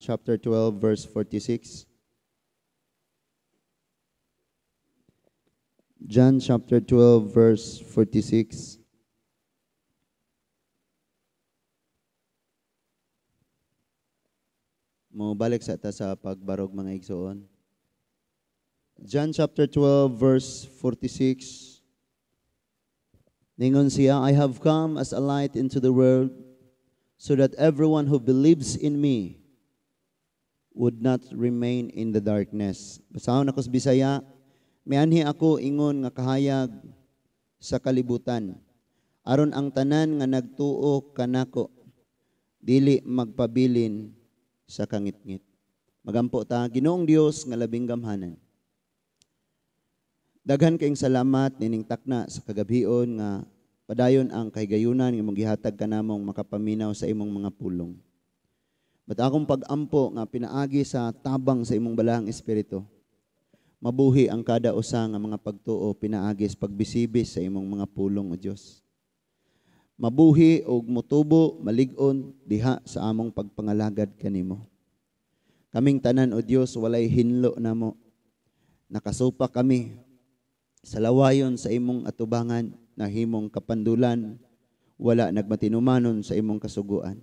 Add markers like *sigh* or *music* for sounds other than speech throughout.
chapter 12, verse 46. John chapter 12, verse 46. Mo balik sa ta sa pagbarog mga igsoon. John chapter 12, verse 46. Ningon siya, I have come as a light into the world, so that everyone who believes in me would not remain in the darkness. Basahon ako sa Bisaya, mianhi ako ingon nga kahayag sa kalibutan. Aron ang tanan nga nagtuo kanako, dili magpabilin sa kangitngit. Magampo ta, ginoong Dios nga labing gamhanan. Daghan kayong salamat nining takna sa kagabion nga padayon ang kahigayunan nga magihatag kanamong makapaminaw sa imong mga pulong. But akong pag-ampo nga pinaagi sa tabang sa imong balahang espiritu, mabuhi ang kada usa nga mga pagtuo pinaagi sa pagbisibis sa imong mga pulong o Dios. Mabuhi og motubo, malig-on diha sa among pagpangalagad kanimo. Kaming tanan o Dios walay hinlo namo. Nakasupa kami sa lawayon sa imong atubangan na himong kapandulan wala nagmatinumanon sa imong kasuguan.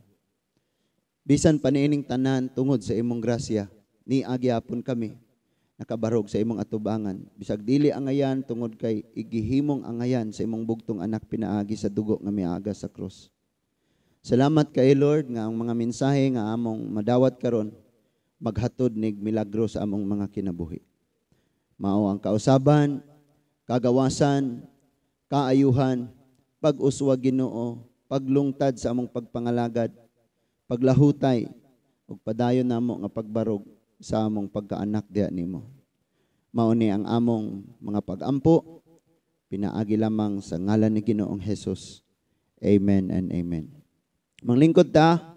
Bisan paniining tanan tungod sa imong grasya, ni agyapon kami nakabarog sa imong atubangan. Bisag dili angayan tungod kay igihimong angayan sa imong bugtong anak pinaagi sa dugo nga miaga sa krus. Salamat kay Lord nga ang mga mensahe nga among madawat karon maghatod nig milagro sa among mga kinabuhi. Mao ang kausaban, kagawasan, kaayuhan, pag-uswa Ginoo, paglungtad sa among pagpangalagad, paglahutay ug padayon namo nga pagbarog sa among pagkaanak diha nimo. Mao ni ang among mga pagampo pinaagi lamang sa ngalan ni Ginoong Hesus. Amen and amen. Manglingkod ta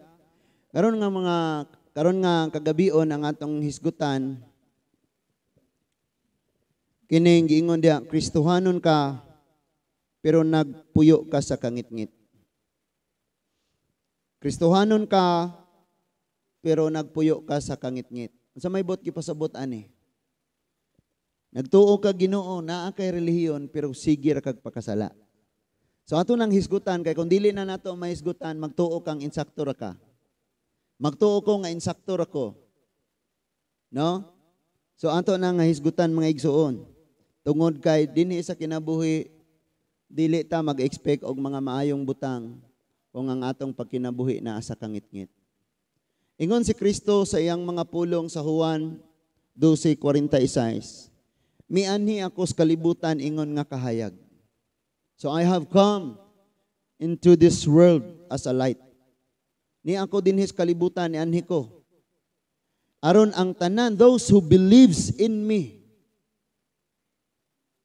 karon nga mga karon nga kagabion ang atong hisgutan kining giingon diha Kristohanon ka pero nagpuyo ka sa kangitngit Kristohanon ka, pero nagpuyo ka sa kangit-ngit. Sa may bot gipasabot ani. Nagtuo ka Ginoo naa kay relihiyon pero sige ra kag pakasala. So ato nang hisgutan kay kung dili na nato mahisgutan magtuo kang insakto ka. Magtuo ko nga insakto ko. No? So ato nang hisgutan mga igsuon. Tungod kay dinhi sa kinabuhi dili ta mag-expect og mga maayong butang o ang atong pagkinabuhi na asa kangitngit. Ingon si Kristo sa iyang mga pulong sa Juan 12:46. anhi ako sa kalibutan ingon nga kahayag. So I have come into this world as a light. Ni ako din his kalibutan ni anhi ko. Aron ang tanan those who believes in me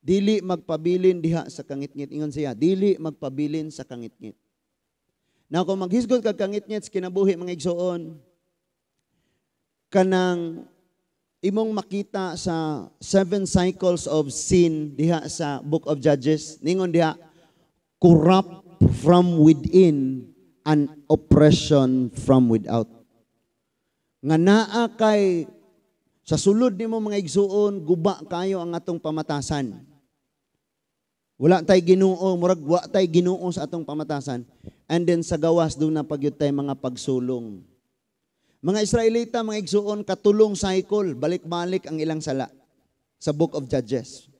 dili magpabilin diha sa kangitngit ingon siya dili magpabilin sa kangitngit na kung maghisgot kag kangitngits kinabuhi mga igsuon kanang imong makita sa seven cycles of sin diha sa book of Judges ningon diha corrupt from within and oppression from without. Nga naa kay sa sulod ni mo mga igsuon guba kayo ang atong pamatasan wala tay Ginoo, murag wa tay Ginoo sa atong pamatasan. And then sa gawas do na pagyud tay mga pagsulong. Mga Israelita mga igsuon katulong cycle, balik-balik ang ilang sala sa Book of Judges.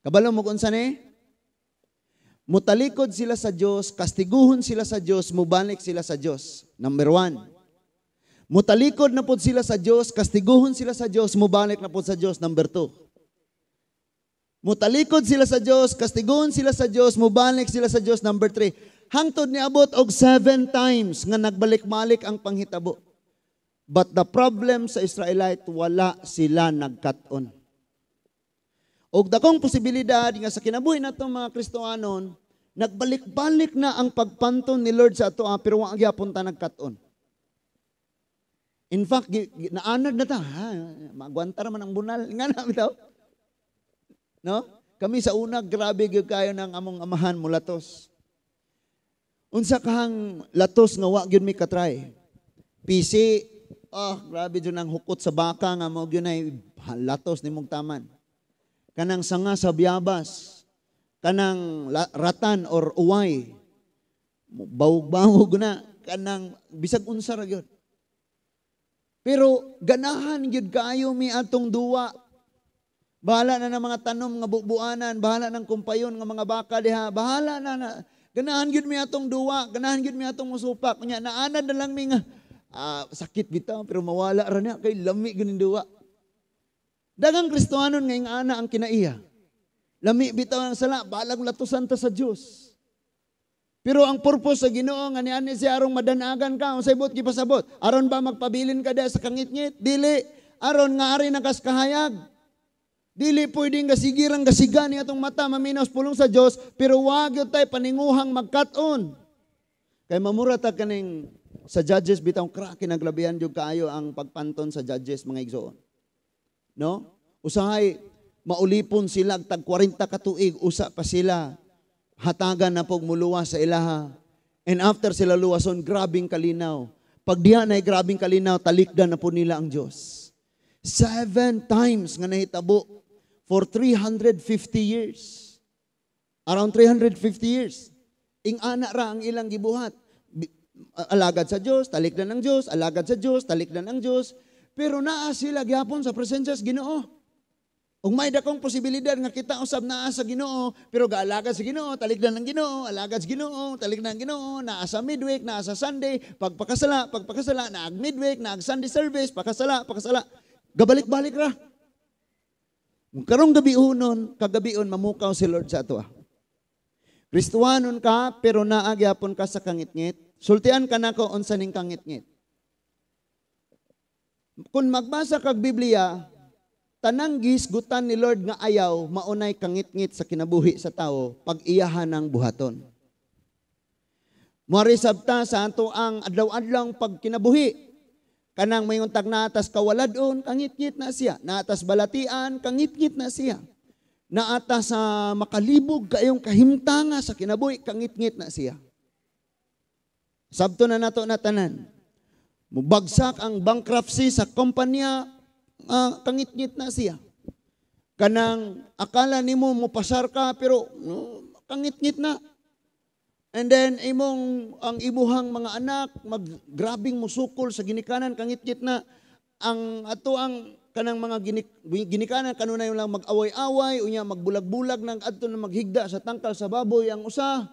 Kabalo mo kun ni? Eh? Mutalikod sila sa Dios, kastiguhon sila sa Dios, mubalik sila sa Dios. Number one, Mutalikod na po sila sa Dios, kastiguhon sila sa Dios, mubalik na po sa Dios. Number two, Mutalikod sila sa Dios, kastigon sila sa Dios, mubalik sila sa Dios number 3. Hangtod ni Abot og seven times nga nagbalik-malik ang panghitabo. But the problem sa Israelite, wala sila nagkaton. Og dakong posibilidad nga sa kinabuhi nato mga Kristoanon, nagbalik-balik na ang pagpanton ni Lord sa ato ah, pero wa gyapon ta nagkaton. In fact, naanad na ta, ha, magwanta man ang bunal nga na bitaw. No? Kami sa una, grabe gyud kayo ng among amahan mo latos. Unsa kahang latos nga wa gyud mi katry. PC, oh, ah, grabe jud ang hukot sa baka nga mo gyud ay latos nimong taman. Kanang sanga sa biyabas, kanang ratan or uway, bawog-bawog na, kanang bisag unsa ra gyud. Pero ganahan gyud kayo mi atong duwa Bahala na ng mga tanom nga bubuanan, bahala ng kumpayon nga mga baka diha, bahala na na. Ganahan gyud mi atong duwa, ganahan gyud mi atong usupak. Nya naanad na lang mi nga ah, sakit bitaw pero mawala ra na kay lami gyud duwa. Dagang Kristohanon nga ana ang kinaiya. Lami bitaw ang sala, balang latusan ta sa Dios. Pero ang purpose sa Ginoo nga ani si arong madanagan ka, unsay bot gipasabot? Aron ba magpabilin ka da sa kangitngit? Dili. Aron nga ari kahayag. Dili pwedeng gasigirang gasigani atong mata maminaw pulong sa Dios pero wag yun tay paninguhang magkaton. Kay mamura ta kaning sa judges bitaw kra kinaglabihan jud kaayo ang pagpanton sa judges mga igsoon. No? Usahay maulipon sila tag 40 ka tuig usa pa sila hatagan na pog muluwa sa ilaha. And after sila luwason grabing kalinaw. Pag diha na grabing kalinaw talikdan na po nila ang Dios. Seven times nga nahitabo for 350 years. Around 350 years. Ing ana ra ang ilang gibuhat. Alagad sa Dios, talikdan ng Dios, alagad sa Dios, talikdan ng Dios. Pero naa sila gyapon sa presensya sa Ginoo. Ug may dakong posibilidad nga kita usab naa sa Ginoo, pero gaalagad sa Ginoo, talikdan ng Ginoo, alagad sa Ginoo, talikdan ng Ginoo, naa sa midweek, naa sa Sunday, pagpakasala, pagpakasala, naag midweek, naag Sunday service, pakasala, pakasala. Gabalik-balik ra. Karong gabi unon, kagabion, mamukaw si Lord sa ato. Ah. Kristuwanon ka, pero naagyapon ka sa kangit-ngit. Sultian ka na ko unsa ning kangit-ngit. Kung magbasa kag Biblia, tanang gisgutan ni Lord nga ayaw, maunay kangit-ngit sa kinabuhi sa tao, pag-iyahan ng buhaton. Marisabta sa ato ang adlaw-adlaw pagkinabuhi, Kanang may untag naatas kawaladon, kangit na siya. Naatas balatian, kangit na siya. Naatas sa uh, makalibog kayong kahimtanga sa kinabuhi, kangit na siya. Sabto na nato na tanan. Mubagsak ang bankruptcy sa kompanya uh, ah, kangit na siya. Kanang akala nimo mo pasar ka pero no, kangit na And then imong ang imuhang mga anak maggrabing musukol sa ginikanan kang itgit na ang ato ang kanang mga ginik, ginikanan kanunay lang mag-away-away unya magbulag-bulag nang adto na maghigda sa tangkal sa baboy ang usa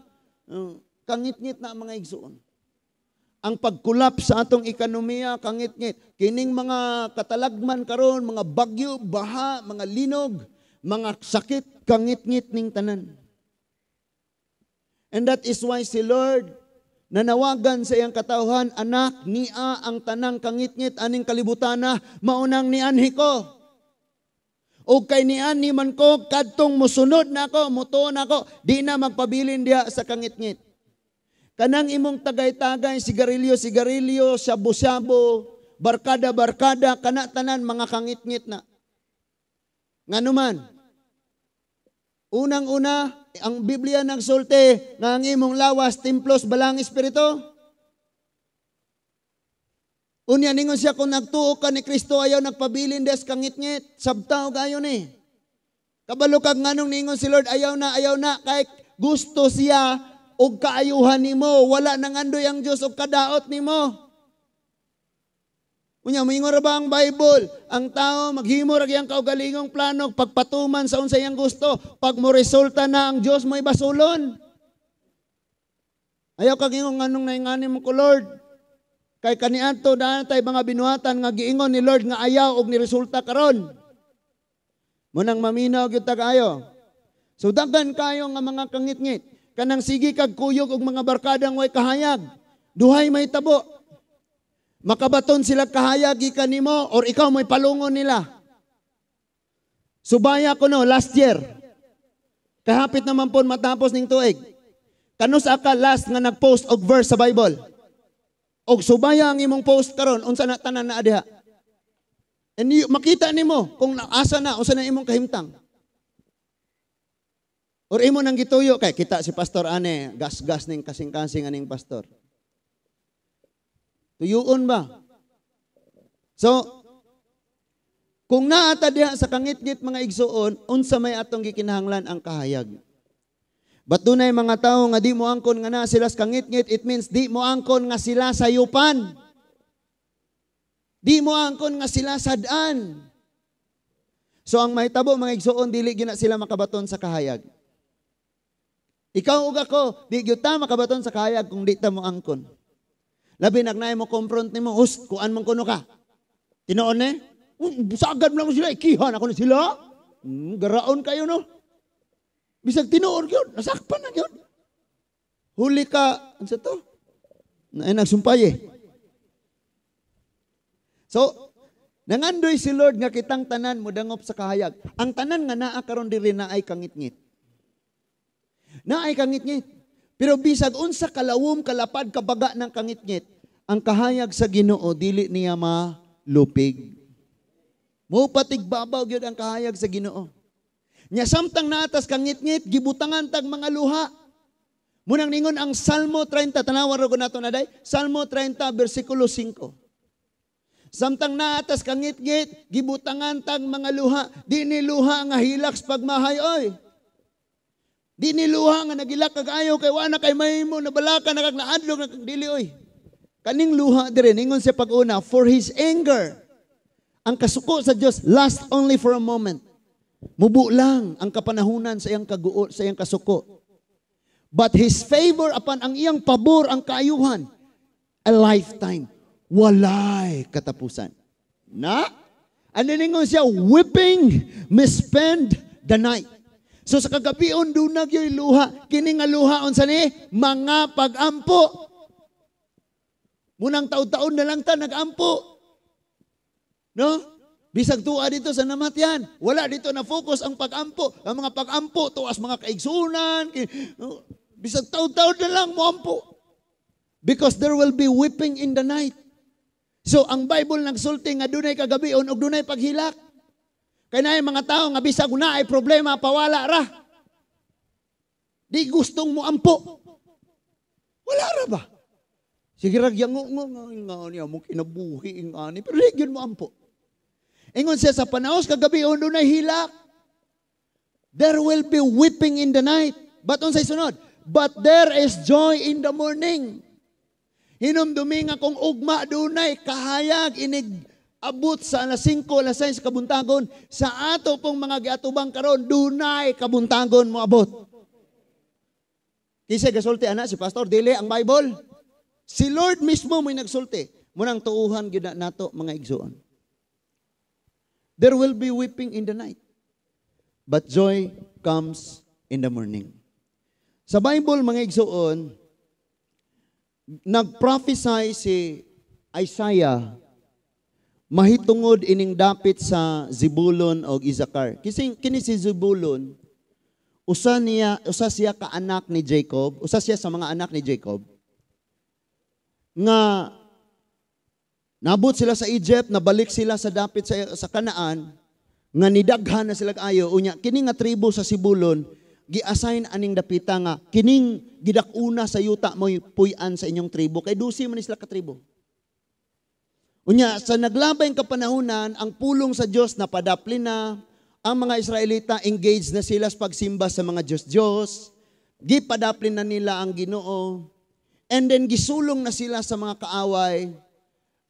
uh, kangit-ngit na mga igsoon. Ang pagkulap sa atong ekonomiya kangit-ngit kining mga katalagman karon mga bagyo, baha, mga linog, mga sakit kangit-ngit ning tanan. And that is why si Lord nanawagan sa iyang katauhan, Anak, niya ang tanang kangitngit aning kalibutan na maunang ni anhi ko. O kay nian ni man ko, kadtong musunod na ako, muto na ako, di na magpabilin diya sa kangitngit. Kanang imong tagay-tagay, sigarilyo, sigarilyo, shabu-shabu, barkada, barkada, kana tanan mga kangitngit na. Nga naman, unang-una, ang Biblia nagsulti na ang imong lawas, timplos, balang espiritu? Unya ningon siya kung nagtuo ka ni Kristo ayaw nagpabilin des kangit-ngit. Sabtaw kayo ni. Kabalo kag nganong ningon si Lord ayaw na ayaw na kay gusto siya og kaayuhan nimo wala nang andoy ang Dios og kadaot nimo. Unya moingon ra ba ang Bible? Ang tao maghimor ra gyang kaugalingong plano pagpatuman sa unsay ang gusto. Pag mo resulta na ang Dios mo ibasulon. Ayaw kag ingon anong naingani mo ko Lord. Kay kaniadto daan tay mga binuhatan nga giingon ni Lord nga ayaw og ni resulta karon. Munang maminaw gyud ayo. So daghan kayo nga mga kangitngit. Kanang sige kag kuyog og mga barkadang way kahayag. Duhay may tabo Makabaton sila kahayag ikan nimo or ikaw may palungon nila. Subaya ko no, last year. Kahapit naman po matapos ning tuig. Kanus aka last nga nagpost og verse sa Bible. Og subaya ang imong post karon unsa na tanan na adha. And you, makita nimo kung asa na unsa na imong kahimtang. Or imo nang gituyo kay kita si pastor ane gas-gas ning kasing-kasing aning pastor. Tuyuon ba? So, kung naata diha sa kangitgit mga igsuon, unsa may atong gikinahanglan ang kahayag. But dunay mga tao nga di mo angkon nga na sila sa kangitgit, it means di mo angkon nga sila sa yupan. Di mo angkon nga sila sa daan. So ang mahitabo mga igsuon dili gina sila makabaton sa kahayag. Ikaw ug ako, di gyud ta makabaton sa kahayag kung di ta mo angkon. Labi nagnay mo confront nimo us kuan man kuno ka. Tinuon ne? Sagad mo lang sila ikihan ako na sila. Hmm, garaon kayo no. Bisag tinuon gyud, nasakpan na gyud. Huli ka unsa ano to? Na nagsumpay eh. So, nangandoy si Lord nga kitang tanan modangop sa kahayag. Ang tanan nga naa karon diri na ay kangitngit. Na ay kangitngit. Pero bisag unsa kalawom kalapad kabaga ng kangitngit, ang kahayag sa Ginoo dili niya malupig. Mo patigbabaw gyud ang kahayag sa Ginoo. Nya samtang natas kangitngit gibutangan tag mga luha. Munang ningon ang Salmo 30 tanawon ra ko nato na Salmo 30 bersikulo 5. Samtang naatas kangitngit, gibutangan tag mga luha, di ni luha nga hilaks pagmahay oy. Di niluha nga nagilak kag ayo kay wala kay mahimo na balaka na kag na dili oy. Kaning luha dire ningon sa paguna for his anger. Ang kasuko sa Dios last only for a moment. Mubo lang ang kapanahunan sa iyang kaguo sa iyang kasuko. But his favor upon ang iyang pabor ang kaayuhan a lifetime. Walay katapusan. Na? Ano ningon siya whipping misspend the night. So sa kagabion dunag yoy luha, kini nga luha sa ni mga pagampo. Munang taud-taon na lang ta nagampo. No? Bisag tuwa dito sa namatyan. Wala dito na focus ang pagampo. Ang mga pagampo, tuwas mga kaigsunan. Bisag taud-taon na lang moampo. Because there will be weeping in the night. So ang Bible nagsulti nga dunay kagabion og dunay paghilak. Kaya na mga tao nga bisag una ay problema pawala ra. Di gustong mo ampo. Wala ra ba? Sige ra gyang nga nga niya mo kinabuhi nga ni pero di mo ampo. Ingon siya sa panahos kagabi undo oh, na hilak. There will be weeping in the night. But on sa sunod, but there is joy in the morning. Hinumdumi nga kung ugma dunay kahayag inig abot sa alas 5, alas 6 kabuntagon, sa ato pong mga giatubang karon dunay kabuntagon mo abot. Kisay gasulti ana si pastor dili ang Bible. Si Lord mismo may nagsulti. Munang tuuhan gid nato mga igsoon. There will be weeping in the night, but joy comes in the morning. Sa Bible mga igsuon, nagprophesy si Isaiah mahitungod ining dapit sa Zebulon o Isakar. Kasi kini si Zebulon, usa niya usa siya ka anak ni Jacob, usa siya sa mga anak ni Jacob nga nabot sila sa Egypt, nabalik sila sa dapit sa, sa Kanaan, nga nidaghan na sila ayo unya kini nga tribo sa Sibulon gi-assign aning dapita nga kining gidakuna sa yuta mo puy-an sa inyong tribo kay dusi man sila ka tribo. Unya, sa naglabay ang kapanahunan, ang pulong sa Diyos napadaplin na, ang mga Israelita engaged na sila sa pagsimba sa mga Diyos-Diyos, gipadaplin na nila ang ginoo, and then gisulong na sila sa mga kaaway,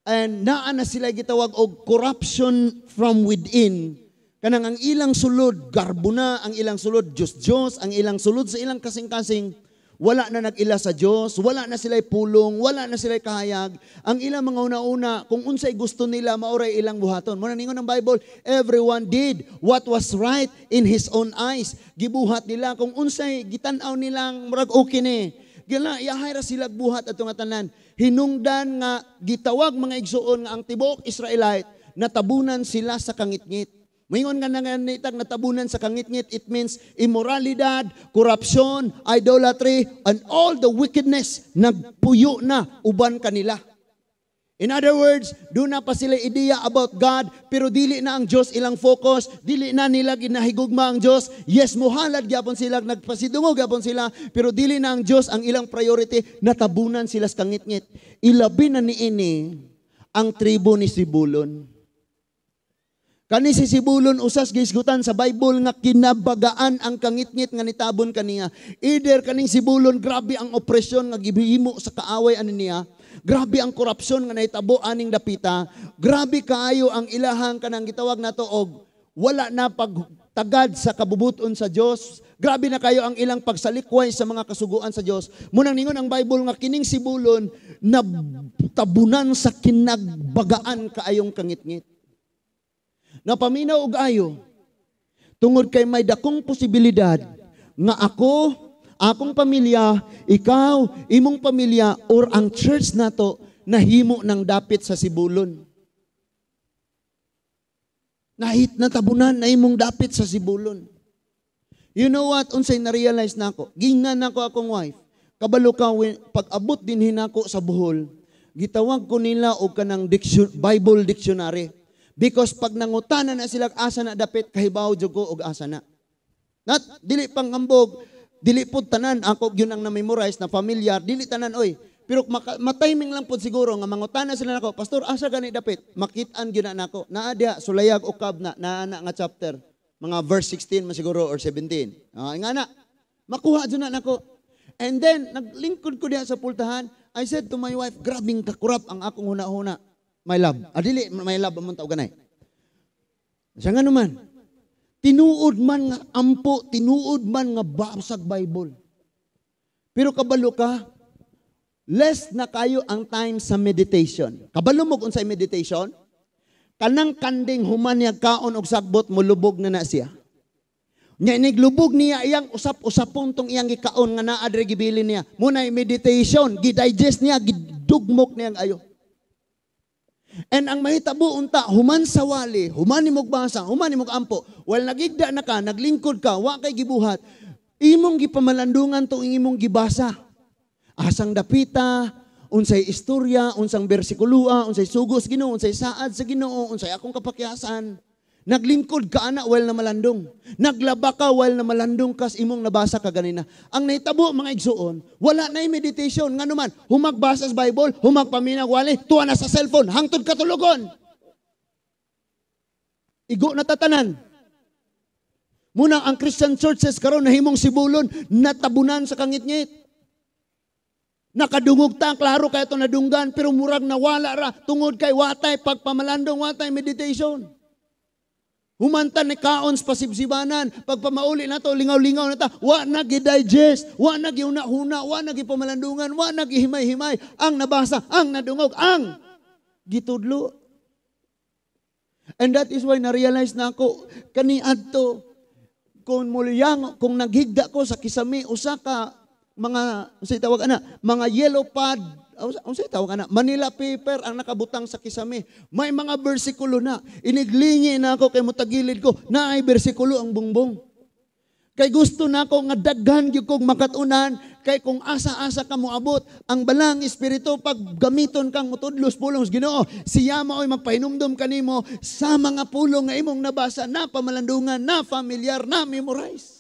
and naan na sila gitawag og corruption from within, kanang ang ilang sulod, garbo na, ang ilang sulod, Diyos-Diyos, ang ilang sulod sa ilang kasing-kasing, wala na nag-ila sa Diyos, wala na sila'y pulong, wala na sila'y kahayag. Ang ilang mga una-una, kung unsay gusto nila, maoray ilang buhaton. Muna ningon ng Bible, everyone did what was right in his own eyes. Gibuhat nila kung unsay gitanaw nilang murag okay ni. Gila, yahay ra sila buhat at tanan. Hinungdan nga gitawag mga igsuon nga ang tibok Israelite, natabunan sila sa kangitngit. Mingon nga nanganitag natabunan sa kangit-ngit, it means immoralidad, corruption, idolatry, and all the wickedness nagpuyo na uban kanila. In other words, do na pa sila idea about God, pero dili na ang Dios ilang focus, dili na nila ginahigugma ang Dios. Yes, muhalad gyapon sila, nagpasidungog gyapon sila, pero dili na ang Dios ang ilang priority, natabunan sila sa kangit-ngit. Ilabi na ni ini ang tribo ni Sibulon. Kani si Sibulon usas gisgutan sa Bible nga kinabagaan ang kangitngit nga nitabon kaniya. Either kaning Sibulon grabe ang opresyon nga gibihimo sa kaaway ani niya. Grabe ang korupsyon nga nahitabo aning dapita. Grabe kaayo ang ilahang kanang gitawag nato og wala na pagtagad sa kabubuton sa Dios. Grabe na kayo ang ilang pagsalikway sa mga kasuguan sa Dios. Munang ningon ang Bible nga kining Sibulon na tabunan sa kinagbagaan kaayong kangitngit nga paminaw og ayo tungod kay may dakong posibilidad nga ako akong pamilya ikaw imong pamilya or ang church nato nahimo ng dapit sa sibulon nahit na tabunan na imong dapit sa sibulon you know what unsay na-realize nako gingan nako akong wife kabalo ka pag-abot din hinako sa buhol gitawag ko nila og kanang Bible dictionary Because pag nangutana na sila asa na dapit, kahibaw jugo og asa na. Not, dili pang ambog, dili po tanan, ako yun ang na-memorize, na familiar, dili tanan, oy. Pero maka, matiming lang po siguro, nga mangutana sila nako, Pastor, asa gani dapat? Makitaan gyud na nako. Naadya, sulayag o kabna, naana nga chapter. Mga verse 16 man siguro or 17. Ah, nga na, makuha dyan na nako. And then, naglingkod ko diha sa pultahan, I said to my wife, grabing kakurap ang akong huna-huna my love. Adili, ah, my love among tao ganay. Sa nga naman, tinuod man nga ampo, tinuod man nga basag Bible. Pero kabalo ka, less na kayo ang time sa meditation. Kabalo mo kung sa meditation, kanang kanding humanyag kaon og sagbot mo lubog na na siya. Nya iniglubog niya iyang usap-usapon tong iyang gikaon nga naa diri gibili niya. Muna meditation, gidigest niya, gidugmok niyang ayo. And ang mahitabo unta human sa wali, human ni basa, human ni ampo. while nagigda na ka, naglingkod ka, wa kay gibuhat. Imong gipamalandungan to imong gibasa. Asang dapita, unsay istorya, unsang bersikulua, unsay sugos Ginoo, unsay saad sa Ginoo, unsay akong kapakyasan. Naglingkod ka ana while na malandong. Naglaba ka while na malandong kas imong nabasa ka ganina. Ang naitabo mga igsuon, wala na yung meditation. Nga naman, humagbasa sa Bible, humagpaminag wali, tuwa na sa cellphone, hangtod katulogon. Igo na tatanan. Muna ang Christian churches karon nahimong sibulon, natabunan sa kangit-ngit. Nakadungog ta, klaro kay ito nadunggan, pero murag nawala ra, tungod kay watay, pagpamalandong watay, meditation. Humantan ni kaon sa pasibsibanan. Pagpamauli na to, lingaw-lingaw na ta, wa na gidigest, wa na giuna-huna, wa na gipamalandungan, wa na gihimay-himay. Ang nabasa, ang nadungog, ang gitudlo. And that is why na-realize na ako kani adto kung muliyang kung naghigda ko sa kisami usa ka mga sa tawag ana mga yellow pad unsa tawag na Manila paper ang nakabutang sa kisame. May mga bersikulo na. Iniglingi na ako kay mutagilid ko na ay bersikulo ang bungbong. Kay gusto na ako nga daghan gyud kog makatunan kay kung asa-asa ka moabot ang balang espiritu pag gamiton kang mutudlos pulong sa Ginoo siya maoy magpahinumdom kanimo sa mga pulong nga imong nabasa na pamalandungan na familiar na memorize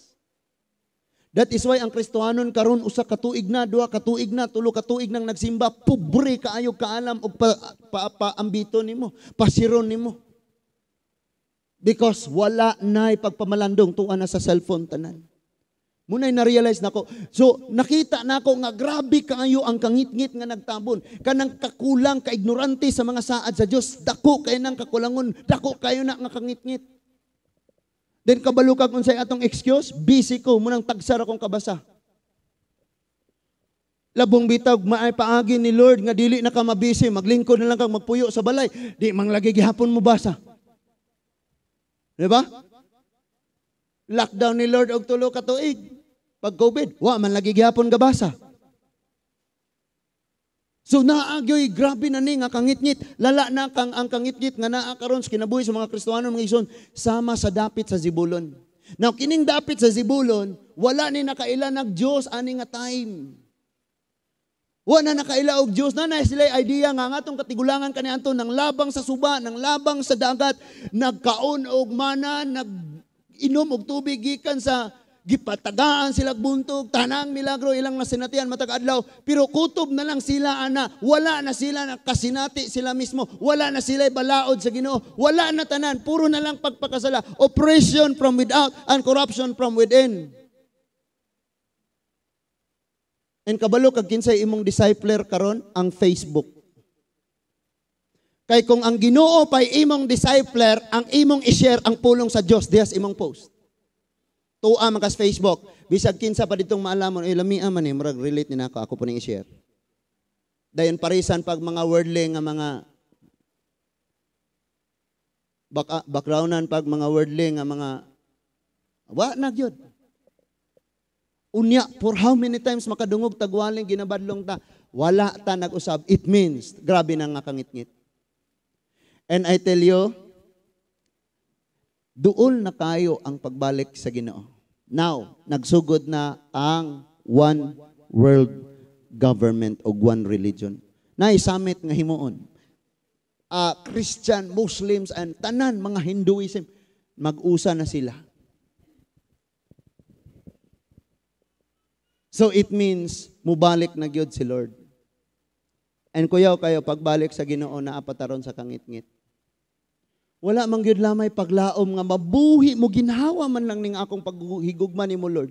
That is why ang Kristohanon karon usa ka tuig na, duha ka tuig na, tulo ka tuig nang nagsimba, pobre kaayo kaalam og pa, pa, paambito nimo, pasiron nimo. Because wala nay pagpamalandong tuwa na sa cellphone tanan. Munay na-realize nako. So, nakita nako nga grabe kaayo ang kangitngit nga nagtabon. Kanang kakulang, ka ignorante sa mga saad sa Dios, dako kay nang kakulangon, dako kayo na nga kangitngit. Then kabalo ka kung say atong excuse, busy ko, munang tagsara kong kabasa. Labong bitag, maay paagi ni Lord nga dili na ka mabisi, maglingkod na lang kang magpuyo sa balay, di mang lagi gihapon mo basa. Di ba? Lockdown ni Lord og tulo ka tuig. Pag COVID, wa man lagi gihapon gabasa. basa. So naagyoy grabe na ni nga kangitngit, lala na kang ang kangitngit nga naa karon sa kinabuhi sa mga Kristohanon mga ison sama sa dapit sa Zibulon. Now kining dapit sa Zibulon, wala ni nakaila nag Dios ani nga time. Wala na nakaila og Dios na na sila idea nga ngatong katigulangan kani anto ng labang sa suba, ng labang sa dagat, nagkaon og mana, nag inom og tubig gikan sa gipatagaan sila buntog, tanang milagro, ilang nasinatian, matag adlaw. Pero kutob na lang sila, ana. Wala na sila, na kasinati sila mismo. Wala na sila balaod sa ginoo. Wala na tanan. Puro na lang pagpakasala. Oppression from without and corruption from within. And kabalo kag kinsay imong discipler karon ang Facebook. Kay kung ang Ginoo pay imong discipler, ang imong i-share ang pulong sa Dios diha imong post. Tuwa man kas Facebook. Bisag kinsa pa ditong maalamon, ay lami ah, man eh, murag relate ni nako, ako po nang i-share. Dayon parisan pag mga worldly nga mga baka, ah, backgroundan pag mga worldly nga mga wa na gyud. Unya for how many times makadungog tagwaling ginabadlong ta wala ta nag-usab it means grabe na nga kangitngit. And I tell you, Duol na kayo ang pagbalik sa Ginoo. Now, nagsugod na ang one world government o one religion. Na isamit nga himuon. Uh, Christian, Muslims, and tanan, mga Hinduism, mag-usa na sila. So it means, mubalik na gyud si Lord. And kuyaw kayo, pagbalik sa ginoo na apataron sa kangit-ngit. Wala mang gyud lamay paglaom nga mabuhi mo ginhawa man lang ning akong paghigugma ni mo, Lord.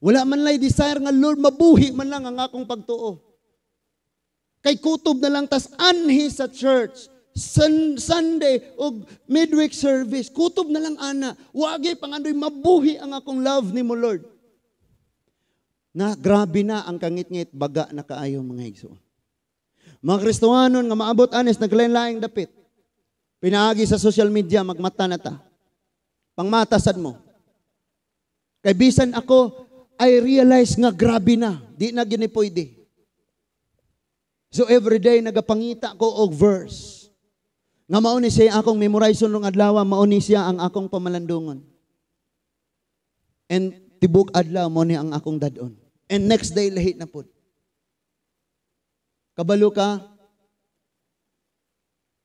Wala man lay desire nga Lord mabuhi man lang ang akong pagtuo. Kay kutob na lang tas anhi sa church. Sun, Sunday o midweek service, kutob na lang ana. Wagi pangandoy mabuhi ang akong love ni mo, Lord. Na grabe na ang kangit-ngit baga na kaayo mga igsoon. Mga Kristohanon nga maabot anes naglain-laing dapit. Pinaagi sa social media, magmata na ta. Pangmatasad mo. Kay bisan ako, I realize nga grabe na. Di na gini pwede. So day, nagapangita ko og verse. Nga mauni siya akong memorize ng adlaw, mauni siya ang akong pamalandungan. And tibok adlaw mo ni ang akong dadon. And next day lahit na pud. Kabalo ka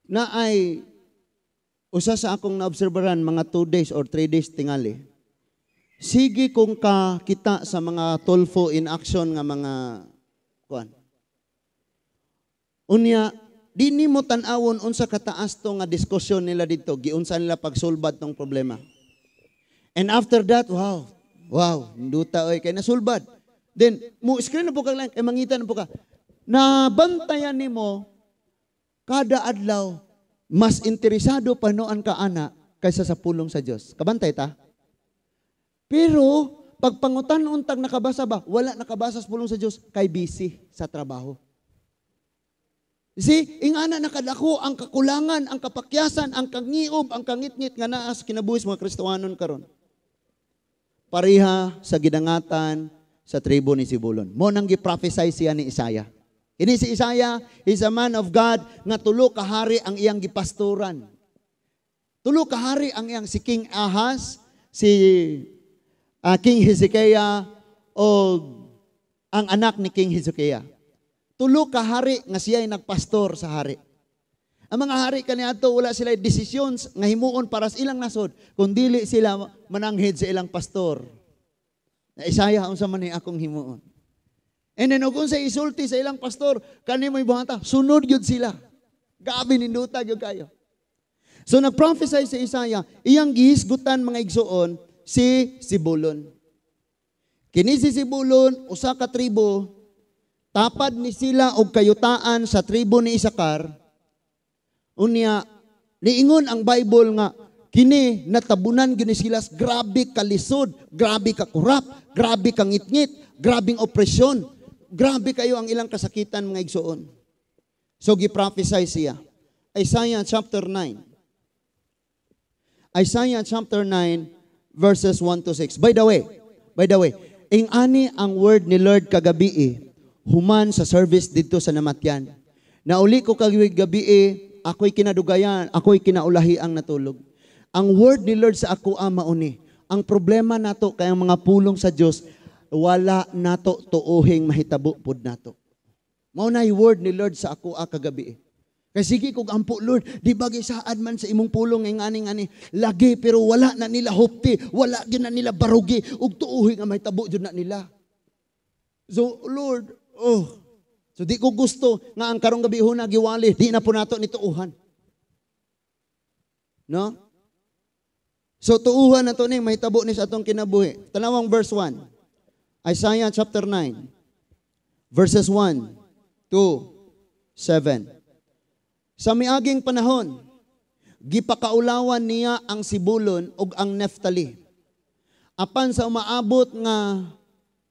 na ay usa sa akong naobserbahan mga 2 days or 3 days tingali. Sige kung ka kita sa mga tolfo in action nga mga kuan. Unya di nimo tan-awon unsa kataas to nga diskusyon nila dito, giunsa nila pagsulbad tong problema. And after that, wow, wow, duta oy kay nasulbad. Then mo screen na po kag lang, eh, mangitan na po ka. Nabantayan nimo kada adlaw mas interesado panoan ka ana kaysa sa pulong sa Dios. Kabantay ta? Pero pag pangutan untag nakabasa ba, wala nakabasa sa pulong sa Dios kay busy sa trabaho. See, ing ana nakadako ang kakulangan, ang kapakyasan, ang kangiob, ang kangitngit nga naas kinabuhis mga Kristohanon karon. Pareha sa gidangatan sa tribo ni Sibulon. Mo nang gi-prophesy siya ni Isaiah. Ini si Isaiah is a man of God nga tulo ka ang iyang gipastoran. Tulo ka ang iyang si King Ahaz, si uh, King Hezekiah o ang anak ni King Hezekiah. Tulo ka nga siya ay nagpastor sa hari. Ang mga hari kaniadto wala sila decisions nga himuon para sa ilang nasod kun dili sila mananghid sa ilang pastor. Na Isaiah unsa man ni akong himuon. And then, kung sa isulti sa ilang pastor, kani mo ibuhata, sunod yun sila. Gabi ninduta yun kayo. So, nag-prophesy si Isaiah, iyang gihisgutan mga igsoon, si Sibulon. Kini si Sibulon, usa ka tribo, tapad ni sila og kayutaan sa tribo ni Isakar. Unya, niingon ang Bible nga, kini natabunan gyud sila grabe ka lisod, grabe ka kurap, grabe ka ngitngit, grabing opresyon. Grabe kayo ang ilang kasakitan mga igsoon. So giprophesy siya. Isaiah chapter 9. Isaiah chapter 9 verses 1 to 6. By the way, by the way, ing ani ang word ni Lord kagabi eh, human sa service dito sa Namatyan. Nauli ko kagabi gabi eh, ako'y kinadugayan, ako'y kinaulahi ang natulog. Ang word ni Lord sa ako ama ah, uni. Ang problema nato kay ang mga pulong sa Dios wala nato tuuhing mahitabo pud nato. Mao na word ni Lord sa ako ah, kagabi. Eh. Kay sige kog ampo Lord, di ba gisaad man sa imong pulong eh, ngay aning ani lagi pero wala na nila hopti, wala gyud na nila barugi ug tuuhi nga may jud na nila. So Lord, oh. So di ko gusto nga ang karong gabi huna giwali, di na po nato ni tuuhan. No? So tuuhan na to ning may ni sa atong kinabuhi. Tanawang verse 1. Isaiah chapter 9, verses 1 2, 7. Sa miaging panahon, gipakaulawan niya ang sibulon ug ang neftali. Apan sa umaabot nga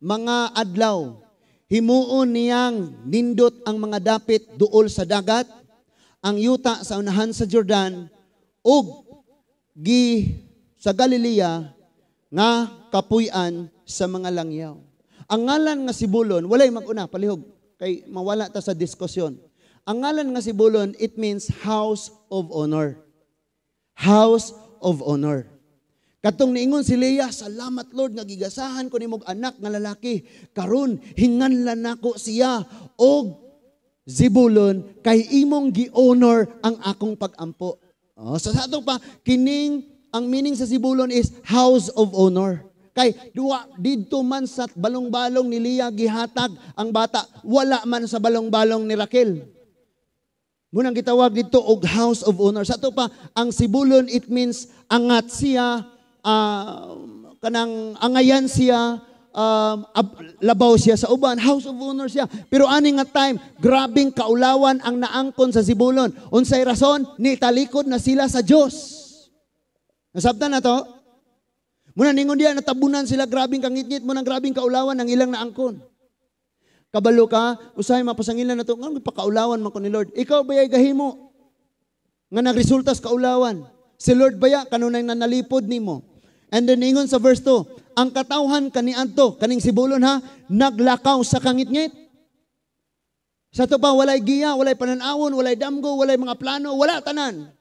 mga adlaw, himuon niyang nindot ang mga dapit duol sa dagat, ang yuta sa unahan sa Jordan, ug gi sa Galilea nga kapuy-an sa mga langyaw. Ang ngalan nga si Bulon, walay maguna, palihog. Kay mawala ta sa diskusyon. Ang ngalan nga si Bulon, it means house of honor. House of honor. Katong niingon si Leia, salamat Lord nga gigasahan ko nimog anak nga lalaki. Karon hinganlan nako siya og Zebulon kay imong gi-honor ang akong pag-ampo. Oh, so sa ato pa kining ang meaning sa Zebulon is house of honor. Kay duwa didto man sa balong-balong ni Lia gihatag ang bata, wala man sa balong-balong ni Raquel. Munang gitawag dito og house of honor. Sa to pa ang sibulon it means angat siya uh, kanang angayan siya um, ab, labaw siya sa uban, house of honor siya. Pero ani nga time, grabing kaulawan ang naangkon sa sibulon Unsay rason, ni talikod na sila sa Dios. Nasabtan na to? Muna ningon diya, natabunan sila, grabing kangitngit mo ng grabing kaulawan ng ilang naangkon. Kabalo ka, usahay mapasangilan na ito, nga pakaulawan man ko ni Lord. Ikaw ba ay gahimo? Nga nagresulta sa kaulawan. Si Lord baya, kanunay nanalipod nimo? And then ingon sa verse 2, ang katawhan kani anto kaning sibulon ha, naglakaw sa kangitngit. Sa to pa, walay giya, walay pananawon, walay damgo, walay mga plano, wala tanan.